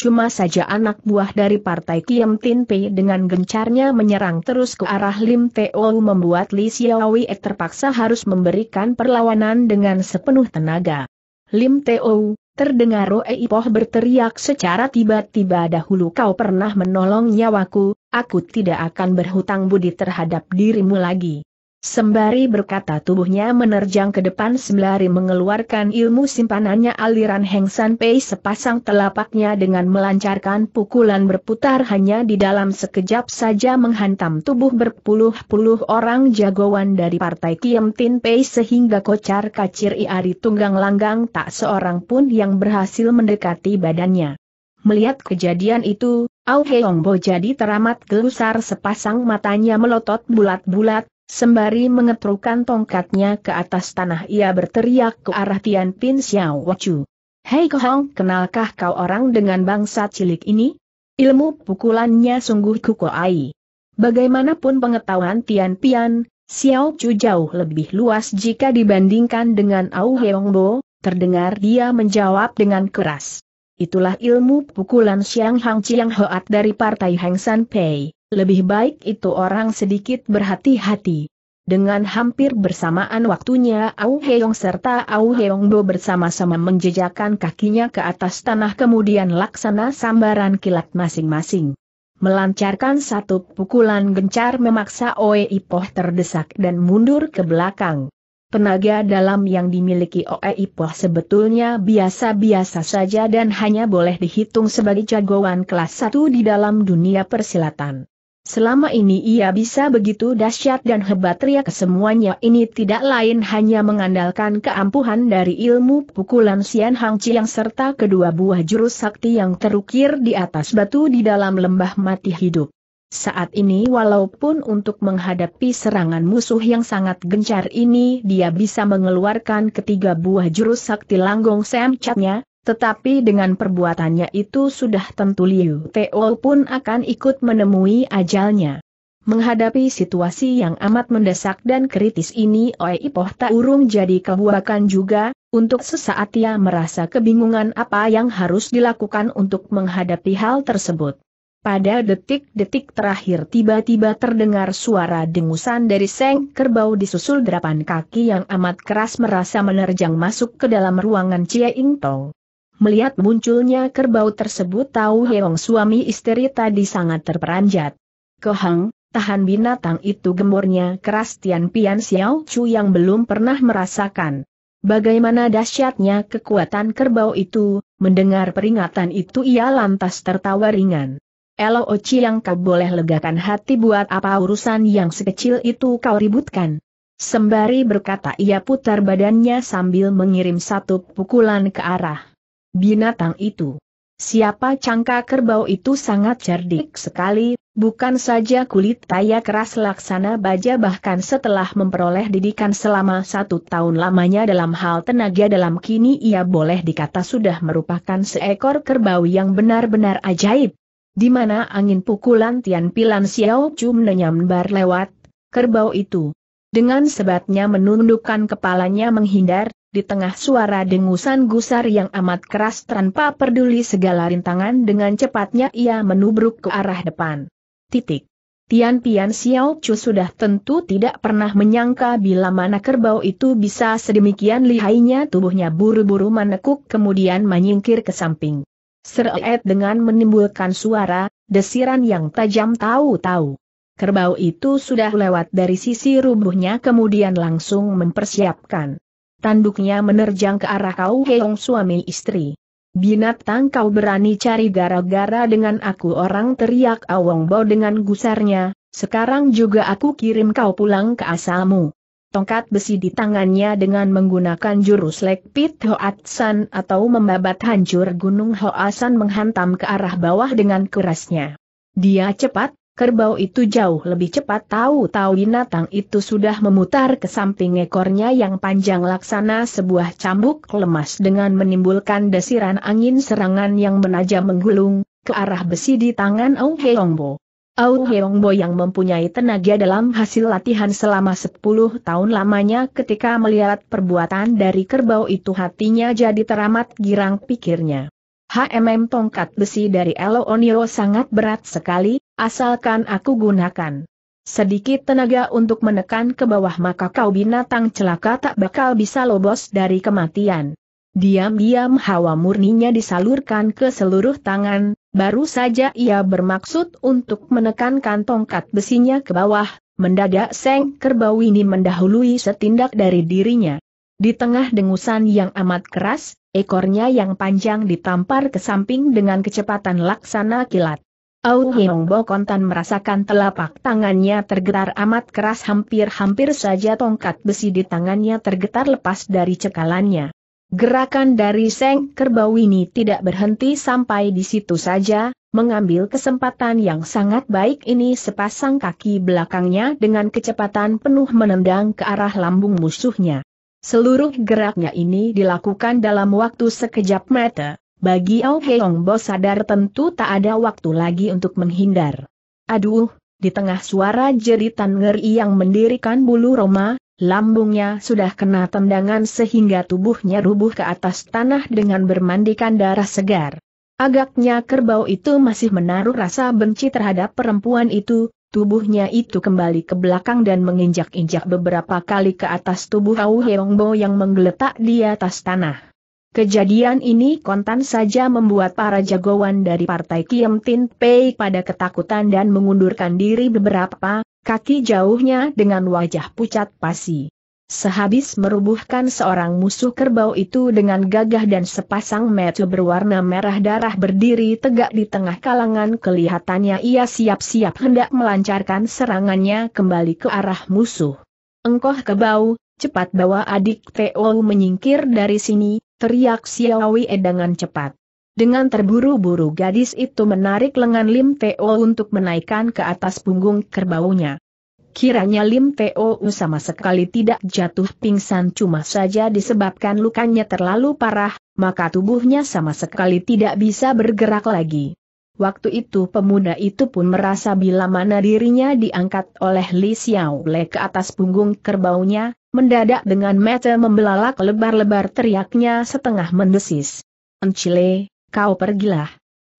Cuma saja anak buah dari partai Kiem Tin Pei dengan gencarnya menyerang terus ke arah Lim Teo membuat Li Xiaowei terpaksa harus memberikan perlawanan dengan sepenuh tenaga. Lim Teo, terdengar Roe Ipoh berteriak secara tiba-tiba dahulu kau pernah menolong nyawaku, aku tidak akan berhutang budi terhadap dirimu lagi. Sembari berkata tubuhnya menerjang ke depan sembari mengeluarkan ilmu simpanannya aliran Heng San Pei sepasang telapaknya dengan melancarkan pukulan berputar hanya di dalam sekejap saja menghantam tubuh berpuluh-puluh orang jagoan dari partai Kiem Tin Pei sehingga kocar kacir iari tunggang langgang tak seorang pun yang berhasil mendekati badannya. Melihat kejadian itu, Au Bo jadi teramat gelusar sepasang matanya melotot bulat-bulat, Sembari mengetrukan tongkatnya ke atas tanah ia berteriak ke arah Tian Pin Xiao Wachu. Hei Kohong, kenalkah kau orang dengan bangsa cilik ini? Ilmu pukulannya sungguh kukuai. Bagaimanapun pengetahuan Tian Pian, Xiao Chu jauh lebih luas jika dibandingkan dengan Au Heong Bo, terdengar dia menjawab dengan keras. Itulah ilmu pukulan Xiang Hang Chiang Hoat dari Partai Hang San Pei. Lebih baik itu orang sedikit berhati-hati. Dengan hampir bersamaan waktunya Au Heong serta Au Heong Bo bersama-sama menjejakan kakinya ke atas tanah kemudian laksana sambaran kilat masing-masing. Melancarkan satu pukulan gencar memaksa Oe Ipoh terdesak dan mundur ke belakang. Tenaga dalam yang dimiliki Oe Ipoh sebetulnya biasa-biasa saja dan hanya boleh dihitung sebagai jagoan kelas satu di dalam dunia persilatan. Selama ini ia bisa begitu dahsyat dan hebat teriak semuanya ini tidak lain hanya mengandalkan keampuhan dari ilmu pukulan Sian Hang Chiang serta kedua buah jurus sakti yang terukir di atas batu di dalam lembah mati hidup. Saat ini walaupun untuk menghadapi serangan musuh yang sangat gencar ini dia bisa mengeluarkan ketiga buah jurus sakti langgong semcatnya, tetapi dengan perbuatannya itu sudah tentu Liu Teo pun akan ikut menemui ajalnya. Menghadapi situasi yang amat mendesak dan kritis ini Oi Ipoh tak urung jadi kehuakan juga, untuk sesaat ia merasa kebingungan apa yang harus dilakukan untuk menghadapi hal tersebut. Pada detik-detik terakhir tiba-tiba terdengar suara dengusan dari Seng Kerbau disusul derapan kaki yang amat keras merasa menerjang masuk ke dalam ruangan Chia Ing Tong. Melihat munculnya kerbau tersebut tahu Heong suami istri tadi sangat terperanjat. Kohang, tahan binatang itu gemurnya keras Tian Pian Xiao Chu yang belum pernah merasakan. Bagaimana dahsyatnya kekuatan kerbau itu, mendengar peringatan itu ia lantas tertawa ringan. Elo Oci yang kau boleh legakan hati buat apa urusan yang sekecil itu kau ributkan. Sembari berkata ia putar badannya sambil mengirim satu pukulan ke arah binatang itu. Siapa cangka kerbau itu sangat cerdik sekali, bukan saja kulit taya keras laksana baja bahkan setelah memperoleh didikan selama satu tahun lamanya dalam hal tenaga dalam kini ia boleh dikata sudah merupakan seekor kerbau yang benar-benar ajaib. Di mana angin pukulan Tian Pilan Xiao Chu menyambar lewat, kerbau itu. Dengan sebatnya menundukkan kepalanya menghindar, di tengah suara dengusan gusar yang amat keras tanpa peduli segala rintangan dengan cepatnya ia menubruk ke arah depan. Titik. Tian Pian Xiao Chu sudah tentu tidak pernah menyangka bila mana kerbau itu bisa sedemikian lihainya tubuhnya buru-buru menekuk kemudian menyingkir ke samping. Seret dengan menimbulkan suara, desiran yang tajam tahu-tahu. Kerbau itu sudah lewat dari sisi rubuhnya kemudian langsung mempersiapkan tanduknya menerjang ke arah Kau Heong suami istri. Binatang kau berani cari gara-gara dengan aku orang teriak Awong bau dengan gusarnya, sekarang juga aku kirim kau pulang ke asalmu. Tongkat besi di tangannya dengan menggunakan jurus lekpit Hoatsan atau membabat hancur gunung Hoasan menghantam ke arah bawah dengan kerasnya. Dia cepat, Kerbau itu jauh lebih cepat tahu-tahu binatang itu sudah memutar ke samping ekornya yang panjang laksana sebuah cambuk lemas dengan menimbulkan desiran angin serangan yang menajam menggulung, ke arah besi di tangan Ong Heongbo. Au Heongbo yang mempunyai tenaga dalam hasil latihan selama 10 tahun lamanya ketika melihat perbuatan dari kerbau itu hatinya jadi teramat girang pikirnya. HMM tongkat besi dari Elo Oniro sangat berat sekali, asalkan aku gunakan sedikit tenaga untuk menekan ke bawah maka kau binatang celaka tak bakal bisa lobos dari kematian. Diam-diam hawa murninya disalurkan ke seluruh tangan, baru saja ia bermaksud untuk menekankan tongkat besinya ke bawah, mendadak Seng Kerbau ini mendahului setindak dari dirinya. Di tengah dengusan yang amat keras, ekornya yang panjang ditampar ke samping dengan kecepatan laksana kilat. Au Hiong Bo Kontan merasakan telapak tangannya tergetar amat keras hampir-hampir saja tongkat besi di tangannya tergetar lepas dari cekalannya. Gerakan dari Seng Kerbau ini tidak berhenti sampai di situ saja, mengambil kesempatan yang sangat baik ini sepasang kaki belakangnya dengan kecepatan penuh menendang ke arah lambung musuhnya. Seluruh geraknya ini dilakukan dalam waktu sekejap mata. Bagi Ao Heong Bo sadar tentu tak ada waktu lagi untuk menghindar. Aduh, di tengah suara jeritan ngeri yang mendirikan bulu Roma, lambungnya sudah kena tendangan sehingga tubuhnya rubuh ke atas tanah dengan bermandikan darah segar. Agaknya kerbau itu masih menaruh rasa benci terhadap perempuan itu, Tubuhnya itu kembali ke belakang dan menginjak-injak beberapa kali ke atas tubuh Au Heongbo yang menggeletak di atas tanah. Kejadian ini kontan saja membuat para jagoan dari partai Kiem Tin Pei pada ketakutan dan mengundurkan diri beberapa, kaki jauhnya dengan wajah pucat pasi. Sehabis merubuhkan seorang musuh kerbau itu dengan gagah dan sepasang metu berwarna merah darah berdiri tegak di tengah kalangan kelihatannya ia siap-siap hendak melancarkan serangannya kembali ke arah musuh. Engkoh kebau, cepat bawa adik Teo menyingkir dari sini, teriak Xiaowi edangan cepat. Dengan terburu-buru gadis itu menarik lengan Lim Teo untuk menaikkan ke atas punggung kerbaunya. Kiranya Lim Teo sama sekali tidak jatuh pingsan cuma saja disebabkan lukanya terlalu parah, maka tubuhnya sama sekali tidak bisa bergerak lagi. Waktu itu pemuda itu pun merasa bila mana dirinya diangkat oleh Li Xiao Le ke atas punggung kerbaunya, mendadak dengan mata membelalak lebar-lebar teriaknya setengah mendesis. Encile, kau pergilah.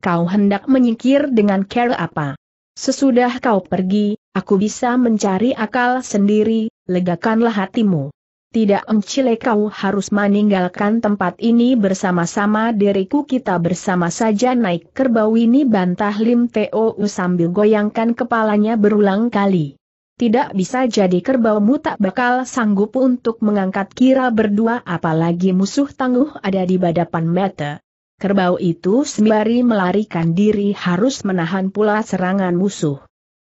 Kau hendak menyingkir dengan care apa? Sesudah kau pergi, Aku bisa mencari akal sendiri, legakanlah hatimu. Tidak engcile kau harus meninggalkan tempat ini bersama-sama diriku kita bersama saja naik kerbau ini bantah Lim Teo sambil goyangkan kepalanya berulang kali. Tidak bisa jadi kerbaumu tak bakal sanggup untuk mengangkat kira berdua apalagi musuh tangguh ada di badapan mata. Kerbau itu sembari melarikan diri harus menahan pula serangan musuh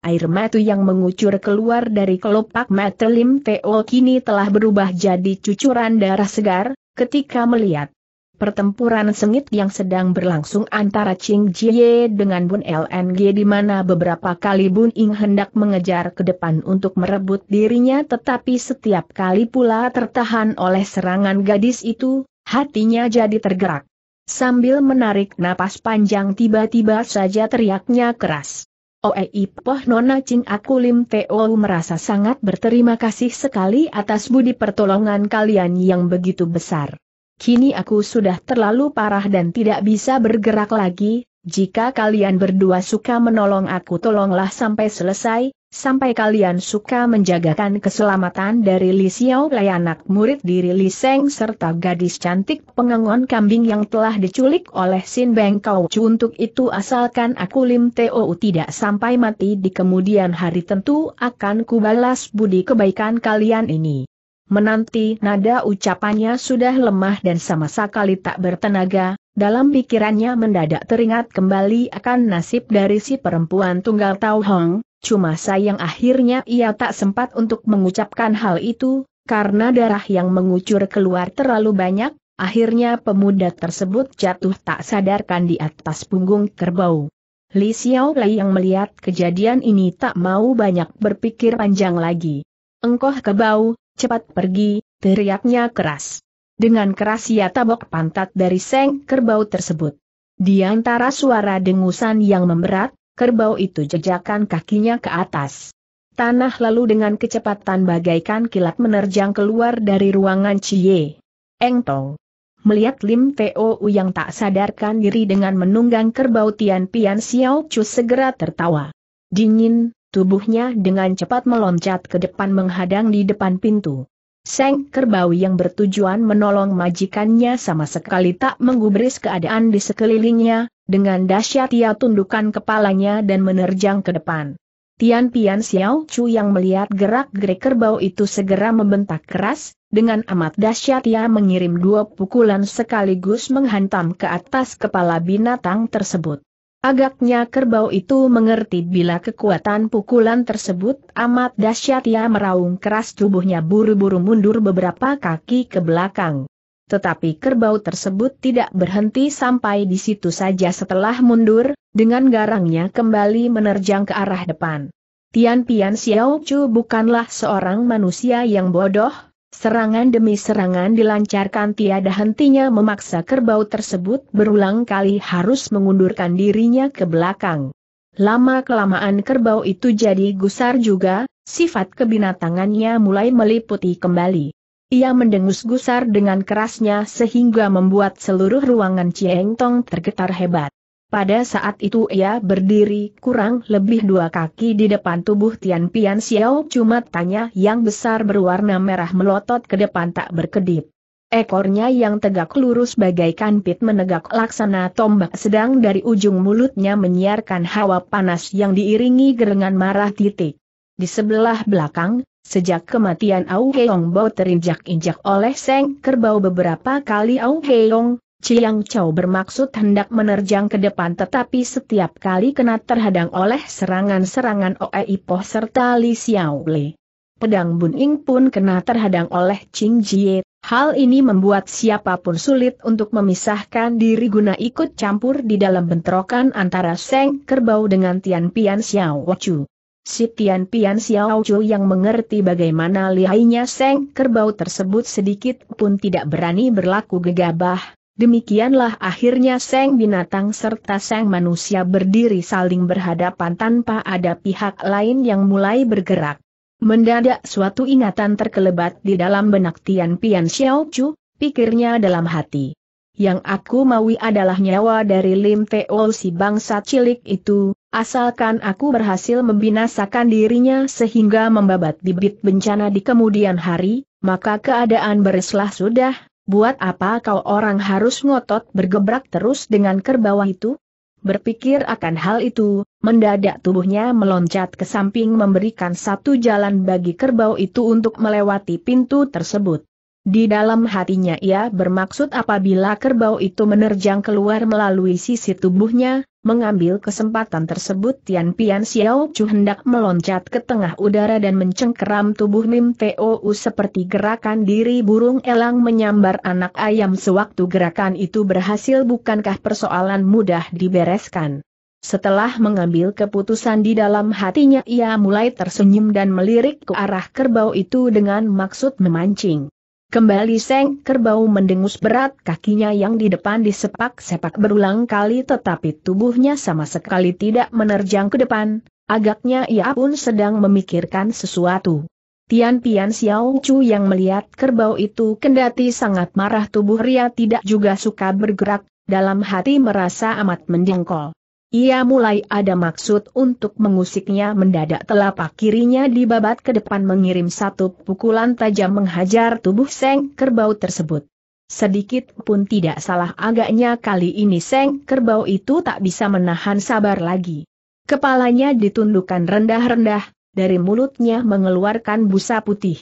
air mata yang mengucur keluar dari kelopak mata Lim Teo kini telah berubah jadi cucuran darah segar, ketika melihat pertempuran sengit yang sedang berlangsung antara Ching Jie dengan Bun LNG di mana beberapa kali Bun Ing hendak mengejar ke depan untuk merebut dirinya tetapi setiap kali pula tertahan oleh serangan gadis itu, hatinya jadi tergerak. Sambil menarik napas panjang tiba-tiba saja teriaknya keras. Oei Poh eh, oh, Nona Ching aku Lim Teo merasa sangat berterima kasih sekali atas budi pertolongan kalian yang begitu besar. Kini aku sudah terlalu parah dan tidak bisa bergerak lagi, jika kalian berdua suka menolong aku tolonglah sampai selesai, sampai kalian suka menjagakan keselamatan dari Li Xiao anak murid diri Li Seng serta gadis cantik pengengon kambing yang telah diculik oleh Sin Beng Kau Chu untuk itu asalkan aku Lim Teo tidak sampai mati di kemudian hari tentu akan kubalas budi kebaikan kalian ini. Menanti nada ucapannya sudah lemah dan sama sekali tak bertenaga, dalam pikirannya mendadak teringat kembali akan nasib dari si perempuan tunggal Tau Hong, cuma sayang akhirnya ia tak sempat untuk mengucapkan hal itu, karena darah yang mengucur keluar terlalu banyak, akhirnya pemuda tersebut jatuh tak sadarkan di atas punggung kerbau. Li Lei yang melihat kejadian ini tak mau banyak berpikir panjang lagi. Engkau kebau, cepat pergi, teriaknya keras. Dengan keras ia tabok pantat dari seng kerbau tersebut. Di antara suara dengusan yang memberat, kerbau itu jejakan kakinya ke atas. Tanah lalu dengan kecepatan bagaikan kilat menerjang keluar dari ruangan Cie. Eng Tong. Melihat Lim Teo yang tak sadarkan diri dengan menunggang kerbau Tian Pian Xiao Chu segera tertawa. Dingin, Tubuhnya dengan cepat meloncat ke depan menghadang di depan pintu. Seng Kerbau yang bertujuan menolong majikannya sama sekali tak menggubris keadaan di sekelilingnya, dengan dahsyat ia tundukkan kepalanya dan menerjang ke depan. Tian Pian Xiao Chu yang melihat gerak-gerik kerbau itu segera membentak keras, dengan amat dahsyat ia mengirim dua pukulan sekaligus menghantam ke atas kepala binatang tersebut. Agaknya kerbau itu mengerti bila kekuatan pukulan tersebut amat dahsyat ia meraung keras tubuhnya buru-buru mundur beberapa kaki ke belakang. Tetapi kerbau tersebut tidak berhenti sampai di situ saja setelah mundur, dengan garangnya kembali menerjang ke arah depan. Tian Pian Xiao Chu bukanlah seorang manusia yang bodoh, Serangan demi serangan dilancarkan tiada hentinya memaksa kerbau tersebut berulang kali harus mengundurkan dirinya ke belakang. Lama-kelamaan kerbau itu jadi gusar juga, sifat kebinatangannya mulai meliputi kembali. Ia mendengus gusar dengan kerasnya sehingga membuat seluruh ruangan Cieng Tong tergetar hebat. Pada saat itu ia berdiri kurang lebih dua kaki di depan tubuh Tian Pian Xiao cuma tanya yang besar berwarna merah melotot ke depan tak berkedip. Ekornya yang tegak lurus bagaikan pit menegak laksana tombak sedang dari ujung mulutnya menyiarkan hawa panas yang diiringi gerengan marah titik. Di sebelah belakang, sejak kematian Au Heong Bo terinjak-injak oleh Seng Kerbau beberapa kali Au Heong Chiang Chao bermaksud hendak menerjang ke depan tetapi setiap kali kena terhadang oleh serangan-serangan Oei Po serta Li Xiao Le. Pedang Bun Ing pun kena terhadang oleh Ching Jie, hal ini membuat siapapun sulit untuk memisahkan diri guna ikut campur di dalam bentrokan antara Seng Kerbau dengan Tian Pian Xiao Chu. Si Tian Pian Xiao Chu yang mengerti bagaimana lihainya Seng Kerbau tersebut sedikit pun tidak berani berlaku gegabah, Demikianlah akhirnya Seng Binatang serta Seng Manusia berdiri saling berhadapan tanpa ada pihak lain yang mulai bergerak. Mendadak suatu ingatan terkelebat di dalam benak Tian Pian Xiao Chu, pikirnya dalam hati. Yang aku maui adalah nyawa dari Lim Teol si bangsa cilik itu, asalkan aku berhasil membinasakan dirinya sehingga membabat bibit bencana di kemudian hari, maka keadaan bereslah sudah, buat apa kau orang harus ngotot bergebrak terus dengan kerbau itu? Berpikir akan hal itu, mendadak tubuhnya meloncat ke samping memberikan satu jalan bagi kerbau itu untuk melewati pintu tersebut. Di dalam hatinya ia bermaksud apabila kerbau itu menerjang keluar melalui sisi tubuhnya, mengambil kesempatan tersebut Tian Pian Xiao Chu hendak meloncat ke tengah udara dan mencengkeram tubuh Mim Tou seperti gerakan diri burung elang menyambar anak ayam sewaktu gerakan itu berhasil bukankah persoalan mudah dibereskan. Setelah mengambil keputusan di dalam hatinya ia mulai tersenyum dan melirik ke arah kerbau itu dengan maksud memancing. Kembali Seng Kerbau mendengus berat kakinya yang di depan disepak-sepak berulang kali tetapi tubuhnya sama sekali tidak menerjang ke depan, agaknya ia pun sedang memikirkan sesuatu. Tian Pian Xiao Chu yang melihat kerbau itu kendati sangat marah tubuh Ria tidak juga suka bergerak, dalam hati merasa amat mendengkol. Ia mulai ada maksud untuk mengusiknya mendadak telapak kirinya dibabat ke depan mengirim satu pukulan tajam menghajar tubuh Seng Kerbau tersebut. Sedikit pun tidak salah agaknya kali ini Seng Kerbau itu tak bisa menahan sabar lagi. Kepalanya ditundukkan rendah-rendah, dari mulutnya mengeluarkan busa putih.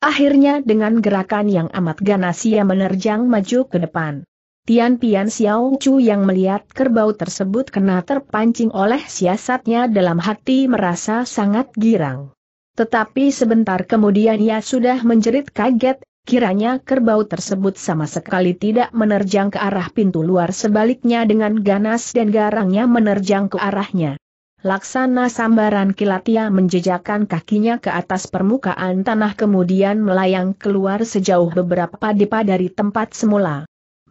Akhirnya dengan gerakan yang amat ganas ia menerjang maju ke depan. Tian Pian Xiao Chu yang melihat kerbau tersebut kena terpancing oleh siasatnya dalam hati merasa sangat girang. Tetapi sebentar kemudian ia sudah menjerit kaget, kiranya kerbau tersebut sama sekali tidak menerjang ke arah pintu luar sebaliknya dengan ganas dan garangnya menerjang ke arahnya. Laksana sambaran kilat ia menjejakkan kakinya ke atas permukaan tanah kemudian melayang keluar sejauh beberapa depa dari tempat semula.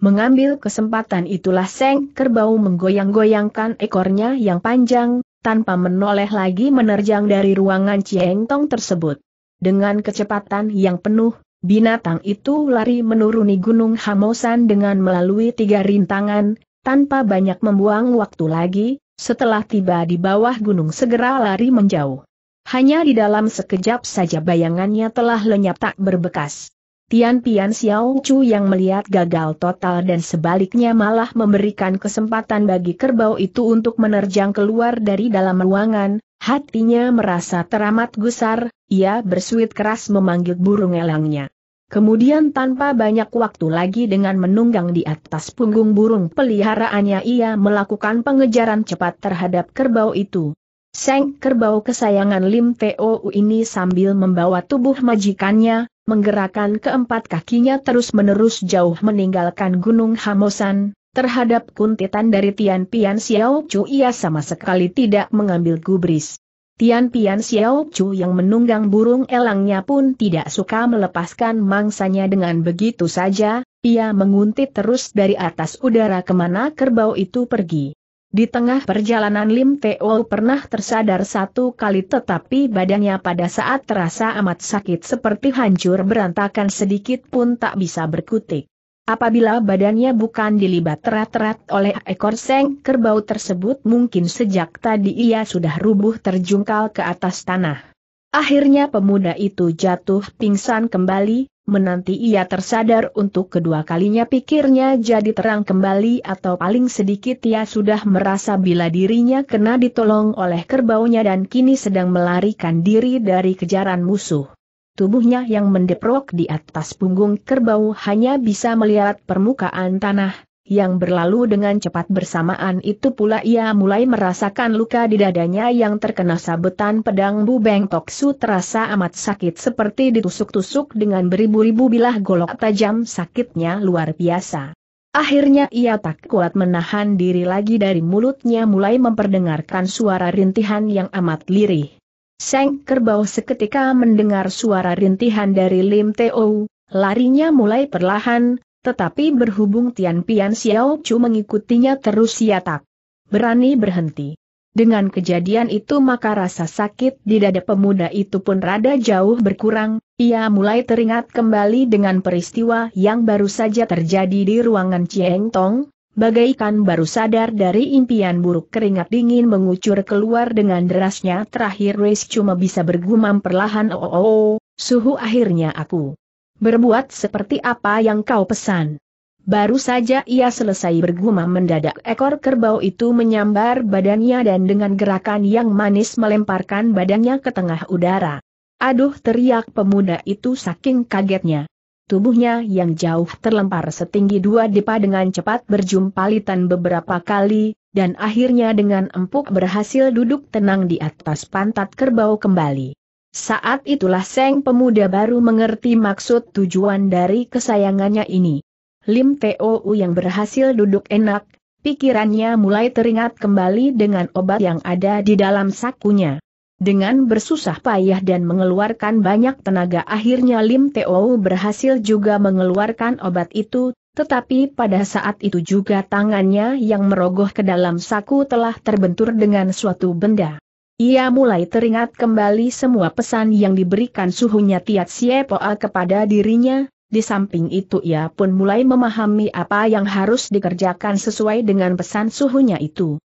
Mengambil kesempatan itulah Seng Kerbau menggoyang-goyangkan ekornya yang panjang, tanpa menoleh lagi menerjang dari ruangan Cieng Tong tersebut. Dengan kecepatan yang penuh, binatang itu lari menuruni Gunung Hamosan dengan melalui tiga rintangan, tanpa banyak membuang waktu lagi, setelah tiba di bawah gunung segera lari menjauh. Hanya di dalam sekejap saja bayangannya telah lenyap tak berbekas. Tian Pian Xiao Chu yang melihat gagal total dan sebaliknya malah memberikan kesempatan bagi kerbau itu untuk menerjang keluar dari dalam ruangan, hatinya merasa teramat gusar, ia bersuit keras memanggil burung elangnya. Kemudian tanpa banyak waktu lagi dengan menunggang di atas punggung burung peliharaannya ia melakukan pengejaran cepat terhadap kerbau itu. Seng kerbau kesayangan Lim Teo ini sambil membawa tubuh majikannya, menggerakkan keempat kakinya terus-menerus jauh meninggalkan Gunung Hamosan, terhadap kuntitan dari Tian Pian Xiao Chu ia sama sekali tidak mengambil gubris. Tian Pian Xiao Chu yang menunggang burung elangnya pun tidak suka melepaskan mangsanya dengan begitu saja, ia menguntit terus dari atas udara kemana kerbau itu pergi. Di tengah perjalanan Lim Teo pernah tersadar satu kali tetapi badannya pada saat terasa amat sakit seperti hancur berantakan sedikit pun tak bisa berkutik. Apabila badannya bukan dilibat terat-terat oleh ekor seng kerbau tersebut mungkin sejak tadi ia sudah rubuh terjungkal ke atas tanah. Akhirnya pemuda itu jatuh pingsan kembali, menanti ia tersadar untuk kedua kalinya pikirnya jadi terang kembali atau paling sedikit ia sudah merasa bila dirinya kena ditolong oleh kerbaunya dan kini sedang melarikan diri dari kejaran musuh. Tubuhnya yang mendeprok di atas punggung kerbau hanya bisa melihat permukaan tanah, yang berlalu dengan cepat bersamaan itu pula ia mulai merasakan luka di dadanya yang terkena sabetan pedang Bu Beng Tok terasa amat sakit seperti ditusuk-tusuk dengan beribu-ribu bilah golok tajam sakitnya luar biasa. Akhirnya ia tak kuat menahan diri lagi dari mulutnya mulai memperdengarkan suara rintihan yang amat lirih. Seng kerbau seketika mendengar suara rintihan dari Lim Teo, larinya mulai perlahan, tetapi berhubung Tian Pian Xiao Chu mengikutinya terus ia tak Berani berhenti. Dengan kejadian itu maka rasa sakit di dada pemuda itu pun rada jauh berkurang, ia mulai teringat kembali dengan peristiwa yang baru saja terjadi di ruangan Cieng Tong, bagaikan baru sadar dari impian buruk keringat dingin mengucur keluar dengan derasnya terakhir Reis cuma bisa bergumam perlahan oh, oh, oh suhu akhirnya aku berbuat seperti apa yang kau pesan. Baru saja ia selesai bergumam mendadak ekor kerbau itu menyambar badannya dan dengan gerakan yang manis melemparkan badannya ke tengah udara. Aduh teriak pemuda itu saking kagetnya. Tubuhnya yang jauh terlempar setinggi dua depa dengan cepat berjumpalitan beberapa kali, dan akhirnya dengan empuk berhasil duduk tenang di atas pantat kerbau kembali. Saat itulah Seng pemuda baru mengerti maksud tujuan dari kesayangannya ini. Lim Tou yang berhasil duduk enak, pikirannya mulai teringat kembali dengan obat yang ada di dalam sakunya. Dengan bersusah payah dan mengeluarkan banyak tenaga akhirnya Lim Teo berhasil juga mengeluarkan obat itu, tetapi pada saat itu juga tangannya yang merogoh ke dalam saku telah terbentur dengan suatu benda. Ia mulai teringat kembali semua pesan yang diberikan suhunya Tiat Siepoa kepada dirinya, di samping itu ia pun mulai memahami apa yang harus dikerjakan sesuai dengan pesan suhunya itu.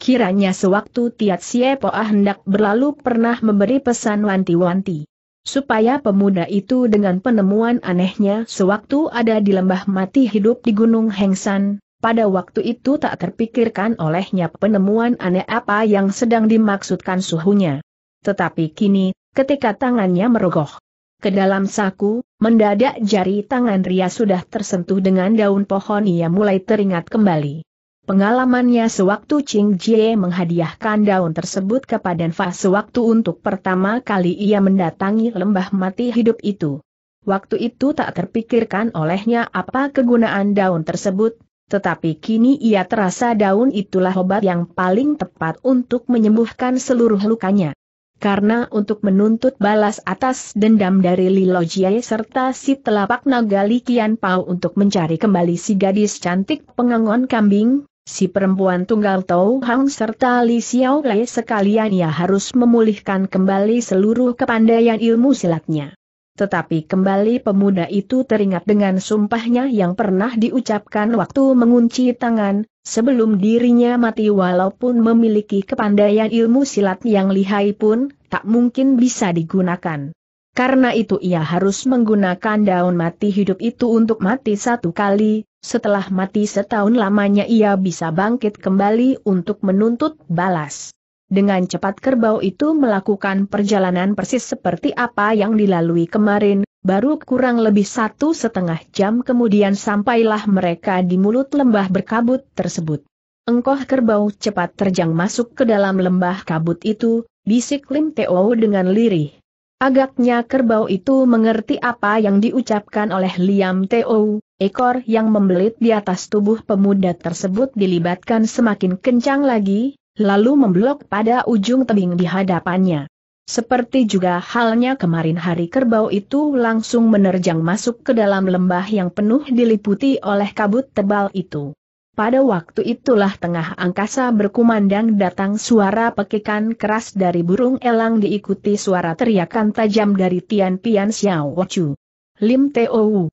Kiranya sewaktu Tiat Siepoa hendak berlalu pernah memberi pesan wanti-wanti. Supaya pemuda itu dengan penemuan anehnya sewaktu ada di lembah mati hidup di Gunung Hengsan, pada waktu itu tak terpikirkan olehnya penemuan aneh apa yang sedang dimaksudkan suhunya. Tetapi kini, ketika tangannya merogoh ke dalam saku, mendadak jari tangan Ria sudah tersentuh dengan daun pohon ia mulai teringat kembali. Pengalamannya sewaktu Ching Jie menghadiahkan daun tersebut kepada Fa sewaktu untuk pertama kali ia mendatangi lembah mati hidup itu. Waktu itu tak terpikirkan olehnya apa kegunaan daun tersebut, tetapi kini ia terasa daun itulah obat yang paling tepat untuk menyembuhkan seluruh lukanya. Karena untuk menuntut balas atas dendam dari Lilo Jie serta si telapak naga Li Kian untuk mencari kembali si gadis cantik pengangon kambing, si perempuan tunggal Tau Hang serta Li Xiao Lei sekalian ia harus memulihkan kembali seluruh kepandaian ilmu silatnya. Tetapi kembali pemuda itu teringat dengan sumpahnya yang pernah diucapkan waktu mengunci tangan, sebelum dirinya mati walaupun memiliki kepandaian ilmu silat yang lihai pun, tak mungkin bisa digunakan. Karena itu ia harus menggunakan daun mati hidup itu untuk mati satu kali, setelah mati setahun lamanya ia bisa bangkit kembali untuk menuntut balas. Dengan cepat kerbau itu melakukan perjalanan persis seperti apa yang dilalui kemarin, baru kurang lebih satu setengah jam kemudian sampailah mereka di mulut lembah berkabut tersebut. Engkoh kerbau cepat terjang masuk ke dalam lembah kabut itu, bisik Lim Teo dengan lirih. Agaknya kerbau itu mengerti apa yang diucapkan oleh Liam Teo, ekor yang membelit di atas tubuh pemuda tersebut dilibatkan semakin kencang lagi, lalu memblok pada ujung tebing di hadapannya. Seperti juga halnya kemarin hari kerbau itu langsung menerjang masuk ke dalam lembah yang penuh diliputi oleh kabut tebal itu. Pada waktu itulah tengah angkasa berkumandang datang suara pekikan keras dari burung elang diikuti suara teriakan tajam dari Tian Pian Xiao Chu. Lim Teo Wu.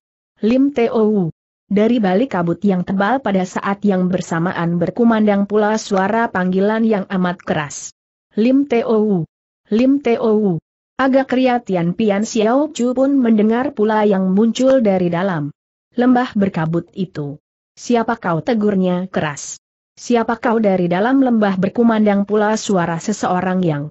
Lim Teo Wu. Dari balik kabut yang tebal pada saat yang bersamaan berkumandang pula suara panggilan yang amat keras. Lim Teo Lim Teo Agak kriatian Pian Xiao Chu pun mendengar pula yang muncul dari dalam. Lembah berkabut itu. Siapa kau tegurnya keras? Siapa kau dari dalam lembah berkumandang pula suara seseorang yang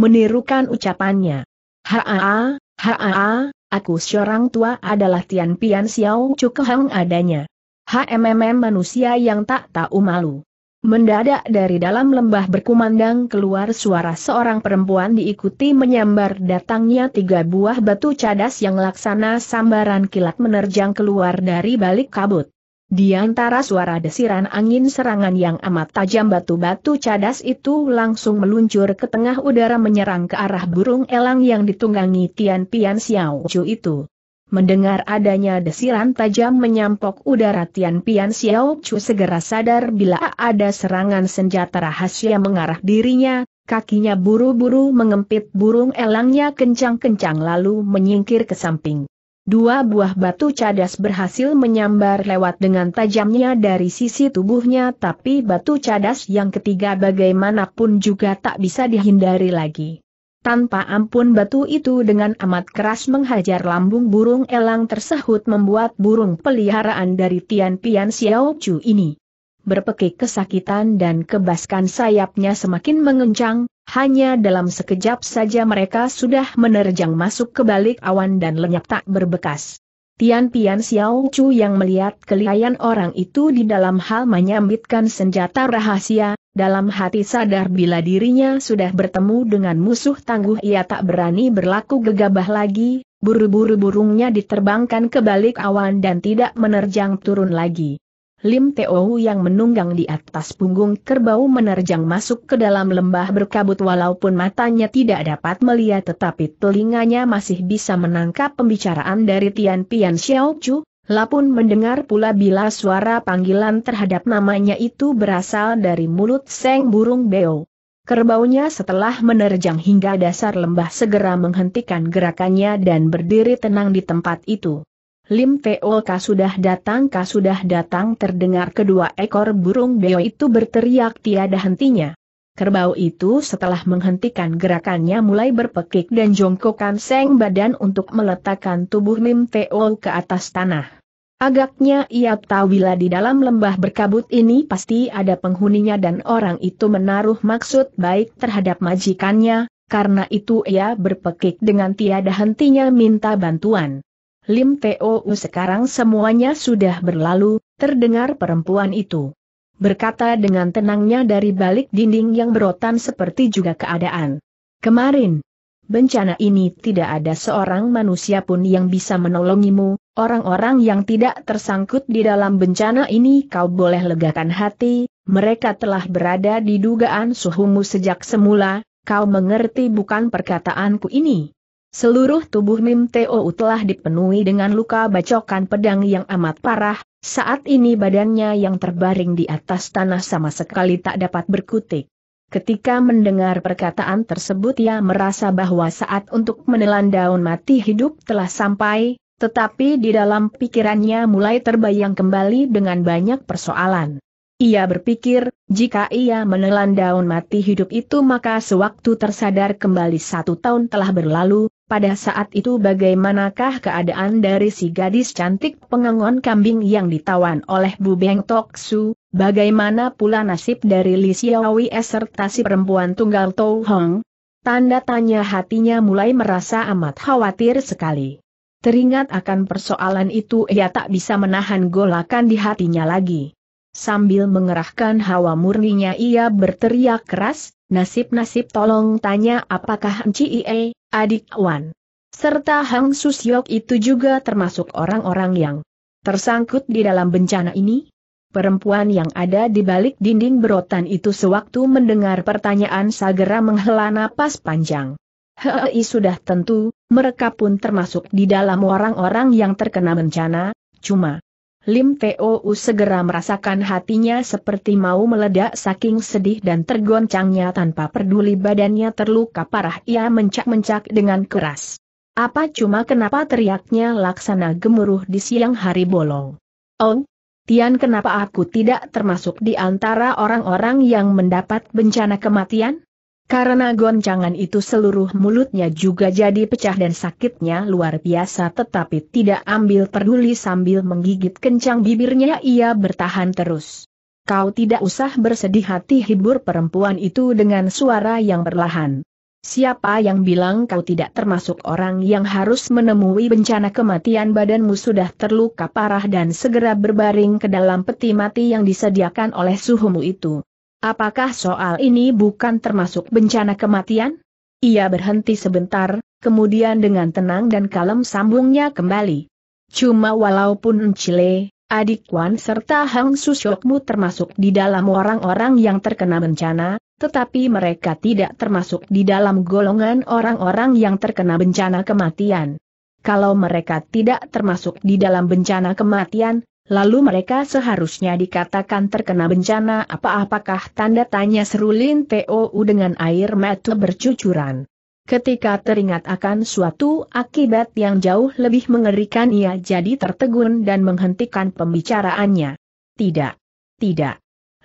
menirukan ucapannya. Haa, haa, Aku seorang tua adalah Tian Pian Xiao Cukehang adanya. HMMM manusia yang tak tahu malu. Mendadak dari dalam lembah berkumandang keluar suara seorang perempuan diikuti menyambar datangnya tiga buah batu cadas yang laksana sambaran kilat menerjang keluar dari balik kabut. Di antara suara desiran angin serangan yang amat tajam batu-batu cadas itu langsung meluncur ke tengah udara menyerang ke arah burung elang yang ditunggangi Tian Pian Xiao Chu itu. Mendengar adanya desiran tajam menyampok udara Tian Pian Xiao Chu segera sadar bila ada serangan senjata rahasia mengarah dirinya, kakinya buru-buru mengempit burung elangnya kencang-kencang lalu menyingkir ke samping. Dua buah batu cadas berhasil menyambar lewat dengan tajamnya dari sisi tubuhnya tapi batu cadas yang ketiga bagaimanapun juga tak bisa dihindari lagi. Tanpa ampun batu itu dengan amat keras menghajar lambung burung elang tersahut membuat burung peliharaan dari Tian Pian Xiao Chu ini berpekik kesakitan dan kebaskan sayapnya semakin mengencang, hanya dalam sekejap saja mereka sudah menerjang masuk ke balik awan dan lenyap tak berbekas. Tian Pian Xiao Chu yang melihat kelihayan orang itu di dalam hal menyambitkan senjata rahasia, dalam hati sadar bila dirinya sudah bertemu dengan musuh tangguh ia tak berani berlaku gegabah lagi, buru-buru burungnya diterbangkan ke balik awan dan tidak menerjang turun lagi. Lim Teo yang menunggang di atas punggung kerbau menerjang masuk ke dalam lembah berkabut walaupun matanya tidak dapat melihat tetapi telinganya masih bisa menangkap pembicaraan dari Tian Pian Xiao Chu, Lapun mendengar pula bila suara panggilan terhadap namanya itu berasal dari mulut Seng Burung Beo. Kerbaunya setelah menerjang hingga dasar lembah segera menghentikan gerakannya dan berdiri tenang di tempat itu. Lim Teolka sudah datang kah sudah datang terdengar kedua ekor burung beo itu berteriak tiada hentinya. Kerbau itu setelah menghentikan gerakannya mulai berpekik dan jongkokkan seng badan untuk meletakkan tubuh Lim Teol ke atas tanah. Agaknya ia tahu bila di dalam lembah berkabut ini pasti ada penghuninya dan orang itu menaruh maksud baik terhadap majikannya, karena itu ia berpekik dengan tiada hentinya minta bantuan. Lim Teo sekarang semuanya sudah berlalu, terdengar perempuan itu. Berkata dengan tenangnya dari balik dinding yang berotan seperti juga keadaan. Kemarin, bencana ini tidak ada seorang manusia pun yang bisa menolongimu, orang-orang yang tidak tersangkut di dalam bencana ini kau boleh legakan hati, mereka telah berada di dugaan suhumu sejak semula, kau mengerti bukan perkataanku ini. Seluruh tubuh Mim Teou telah dipenuhi dengan luka bacokan pedang yang amat parah, saat ini badannya yang terbaring di atas tanah sama sekali tak dapat berkutik. Ketika mendengar perkataan tersebut ia merasa bahwa saat untuk menelan daun mati hidup telah sampai, tetapi di dalam pikirannya mulai terbayang kembali dengan banyak persoalan. Ia berpikir, jika ia menelan daun mati hidup itu maka sewaktu tersadar kembali satu tahun telah berlalu, pada saat itu bagaimanakah keadaan dari si gadis cantik pengangon kambing yang ditawan oleh Bu Beng Tok Su, bagaimana pula nasib dari Li Xiaowi serta si perempuan tunggal Tou Hong? Tanda tanya hatinya mulai merasa amat khawatir sekali. Teringat akan persoalan itu ia tak bisa menahan golakan di hatinya lagi. Sambil mengerahkan hawa murninya ia berteriak keras, nasib-nasib tolong tanya apakah Enci adik Wan. Serta Hang Susyok itu juga termasuk orang-orang yang tersangkut di dalam bencana ini? Perempuan yang ada di balik dinding berotan itu sewaktu mendengar pertanyaan segera menghela napas panjang. Hei sudah tentu, mereka pun termasuk di dalam orang-orang yang terkena bencana, cuma Lim Teo segera merasakan hatinya seperti mau meledak saking sedih dan tergoncangnya tanpa peduli badannya terluka parah ia mencak-mencak dengan keras. Apa cuma kenapa teriaknya laksana gemuruh di siang hari bolong. Oh, Tian kenapa aku tidak termasuk di antara orang-orang yang mendapat bencana kematian? Karena goncangan itu seluruh mulutnya juga jadi pecah dan sakitnya luar biasa tetapi tidak ambil peduli sambil menggigit kencang bibirnya ia bertahan terus. Kau tidak usah bersedih hati hibur perempuan itu dengan suara yang perlahan. Siapa yang bilang kau tidak termasuk orang yang harus menemui bencana kematian badanmu sudah terluka parah dan segera berbaring ke dalam peti mati yang disediakan oleh suhumu itu. Apakah soal ini bukan termasuk bencana kematian? Ia berhenti sebentar, kemudian dengan tenang dan kalem sambungnya kembali. Cuma walaupun Cile, adik Wan serta Hang Susyokmu termasuk di dalam orang-orang yang terkena bencana, tetapi mereka tidak termasuk di dalam golongan orang-orang yang terkena bencana kematian. Kalau mereka tidak termasuk di dalam bencana kematian, lalu mereka seharusnya dikatakan terkena bencana apa-apakah tanda tanya seru Lin dengan air mata bercucuran. Ketika teringat akan suatu akibat yang jauh lebih mengerikan ia jadi tertegun dan menghentikan pembicaraannya. Tidak. Tidak.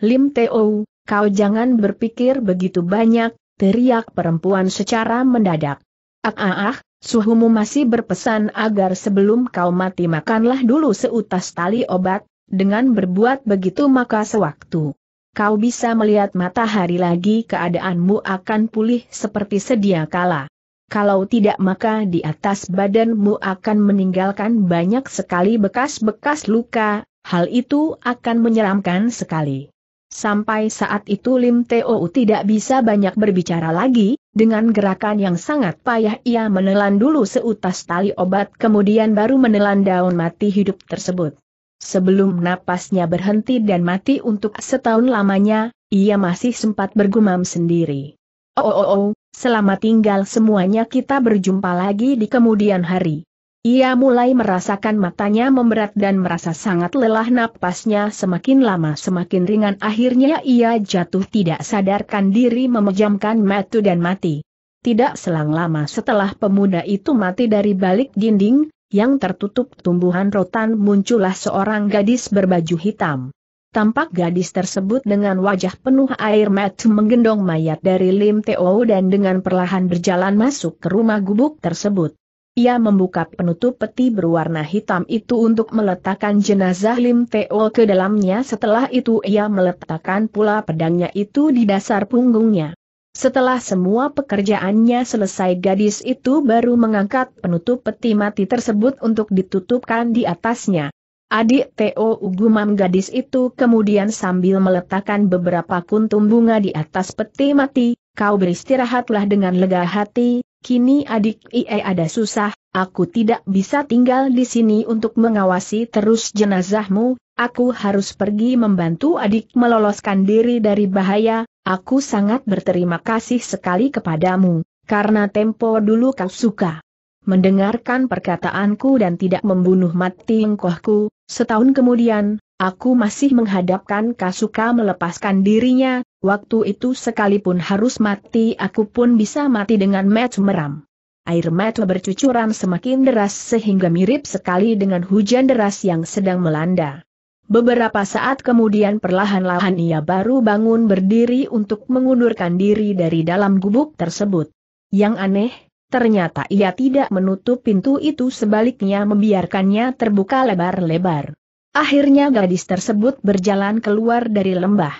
Lim Teo, kau jangan berpikir begitu banyak, teriak perempuan secara mendadak. Ah ah ah, Suhumu masih berpesan agar sebelum kau mati makanlah dulu seutas tali obat, dengan berbuat begitu maka sewaktu kau bisa melihat matahari lagi keadaanmu akan pulih seperti sedia kala. Kalau tidak maka di atas badanmu akan meninggalkan banyak sekali bekas-bekas luka, hal itu akan menyeramkan sekali. Sampai saat itu Lim Teo tidak bisa banyak berbicara lagi, dengan gerakan yang sangat payah ia menelan dulu seutas tali obat kemudian baru menelan daun mati hidup tersebut. Sebelum napasnya berhenti dan mati untuk setahun lamanya, ia masih sempat bergumam sendiri. Oh oh oh, oh selamat tinggal semuanya kita berjumpa lagi di kemudian hari. Ia mulai merasakan matanya memberat dan merasa sangat lelah napasnya semakin lama semakin ringan akhirnya ia jatuh tidak sadarkan diri memejamkan mata dan mati. Tidak selang lama setelah pemuda itu mati dari balik dinding, yang tertutup tumbuhan rotan muncullah seorang gadis berbaju hitam. Tampak gadis tersebut dengan wajah penuh air mata menggendong mayat dari Lim Teo dan dengan perlahan berjalan masuk ke rumah gubuk tersebut. Ia membuka penutup peti berwarna hitam itu untuk meletakkan jenazah Lim Teo ke dalamnya setelah itu ia meletakkan pula pedangnya itu di dasar punggungnya. Setelah semua pekerjaannya selesai gadis itu baru mengangkat penutup peti mati tersebut untuk ditutupkan di atasnya. Adik Teo Ugumam gadis itu kemudian sambil meletakkan beberapa kuntum bunga di atas peti mati, kau beristirahatlah dengan lega hati, Kini adik IE ada susah, aku tidak bisa tinggal di sini untuk mengawasi terus jenazahmu, aku harus pergi membantu adik meloloskan diri dari bahaya, aku sangat berterima kasih sekali kepadamu, karena tempo dulu kau suka. Mendengarkan perkataanku dan tidak membunuh mati engkohku, setahun kemudian, Aku masih menghadapkan Kasuka melepaskan dirinya, waktu itu sekalipun harus mati aku pun bisa mati dengan match meram. Air mata bercucuran semakin deras sehingga mirip sekali dengan hujan deras yang sedang melanda. Beberapa saat kemudian perlahan-lahan ia baru bangun berdiri untuk mengundurkan diri dari dalam gubuk tersebut. Yang aneh, ternyata ia tidak menutup pintu itu sebaliknya membiarkannya terbuka lebar-lebar. Akhirnya gadis tersebut berjalan keluar dari lembah.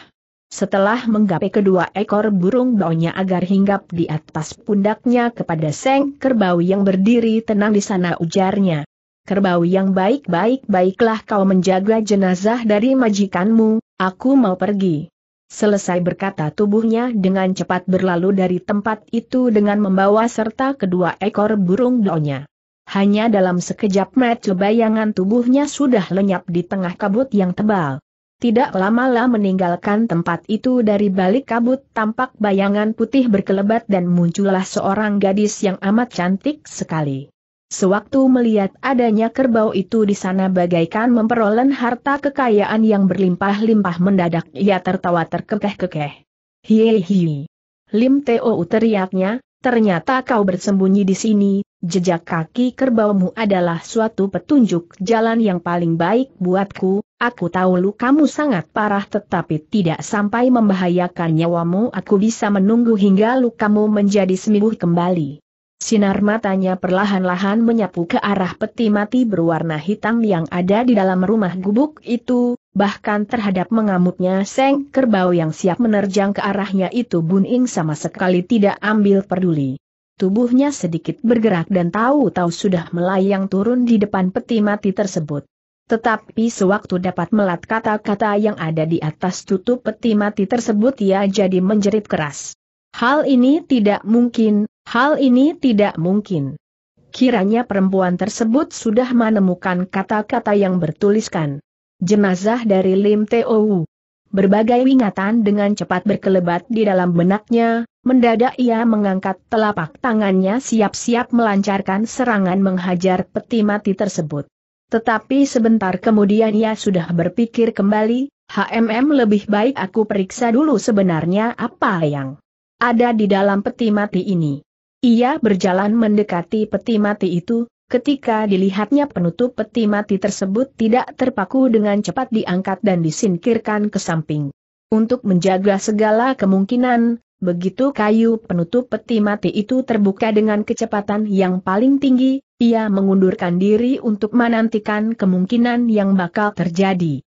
Setelah menggapai kedua ekor burung baunya agar hinggap di atas pundaknya kepada Seng Kerbau yang berdiri tenang di sana ujarnya. Kerbau yang baik-baik baiklah kau menjaga jenazah dari majikanmu, aku mau pergi. Selesai berkata tubuhnya dengan cepat berlalu dari tempat itu dengan membawa serta kedua ekor burung baunya. Hanya dalam sekejap mata bayangan tubuhnya sudah lenyap di tengah kabut yang tebal. Tidak lama-lama meninggalkan tempat itu dari balik kabut tampak bayangan putih berkelebat dan muncullah seorang gadis yang amat cantik sekali. Sewaktu melihat adanya kerbau itu di sana bagaikan memperoleh harta kekayaan yang berlimpah-limpah mendadak ia tertawa terkekeh-kekeh. Hihihi. Lim Teo teriaknya, ternyata kau bersembunyi di sini, jejak kaki kerbaumu adalah suatu petunjuk jalan yang paling baik buatku, aku tahu lu kamu sangat parah tetapi tidak sampai membahayakan nyawamu aku bisa menunggu hingga kamu menjadi sembuh kembali. Sinar matanya perlahan-lahan menyapu ke arah peti mati berwarna hitam yang ada di dalam rumah gubuk itu, bahkan terhadap mengamuknya seng kerbau yang siap menerjang ke arahnya itu Bun Ing sama sekali tidak ambil peduli. Tubuhnya sedikit bergerak dan tahu-tahu sudah melayang turun di depan peti mati tersebut. Tetapi sewaktu dapat melat kata-kata yang ada di atas tutup peti mati tersebut ia jadi menjerit keras. Hal ini tidak mungkin, hal ini tidak mungkin. Kiranya perempuan tersebut sudah menemukan kata-kata yang bertuliskan. Jenazah dari Lim Tou. Berbagai ingatan dengan cepat berkelebat di dalam benaknya, Mendadak ia mengangkat telapak tangannya siap-siap melancarkan serangan menghajar peti mati tersebut. Tetapi sebentar kemudian ia sudah berpikir kembali, HMM lebih baik aku periksa dulu sebenarnya apa yang ada di dalam peti mati ini. Ia berjalan mendekati peti mati itu, ketika dilihatnya penutup peti mati tersebut tidak terpaku dengan cepat diangkat dan disingkirkan ke samping. Untuk menjaga segala kemungkinan, Begitu kayu penutup peti mati itu terbuka dengan kecepatan yang paling tinggi, ia mengundurkan diri untuk menantikan kemungkinan yang bakal terjadi.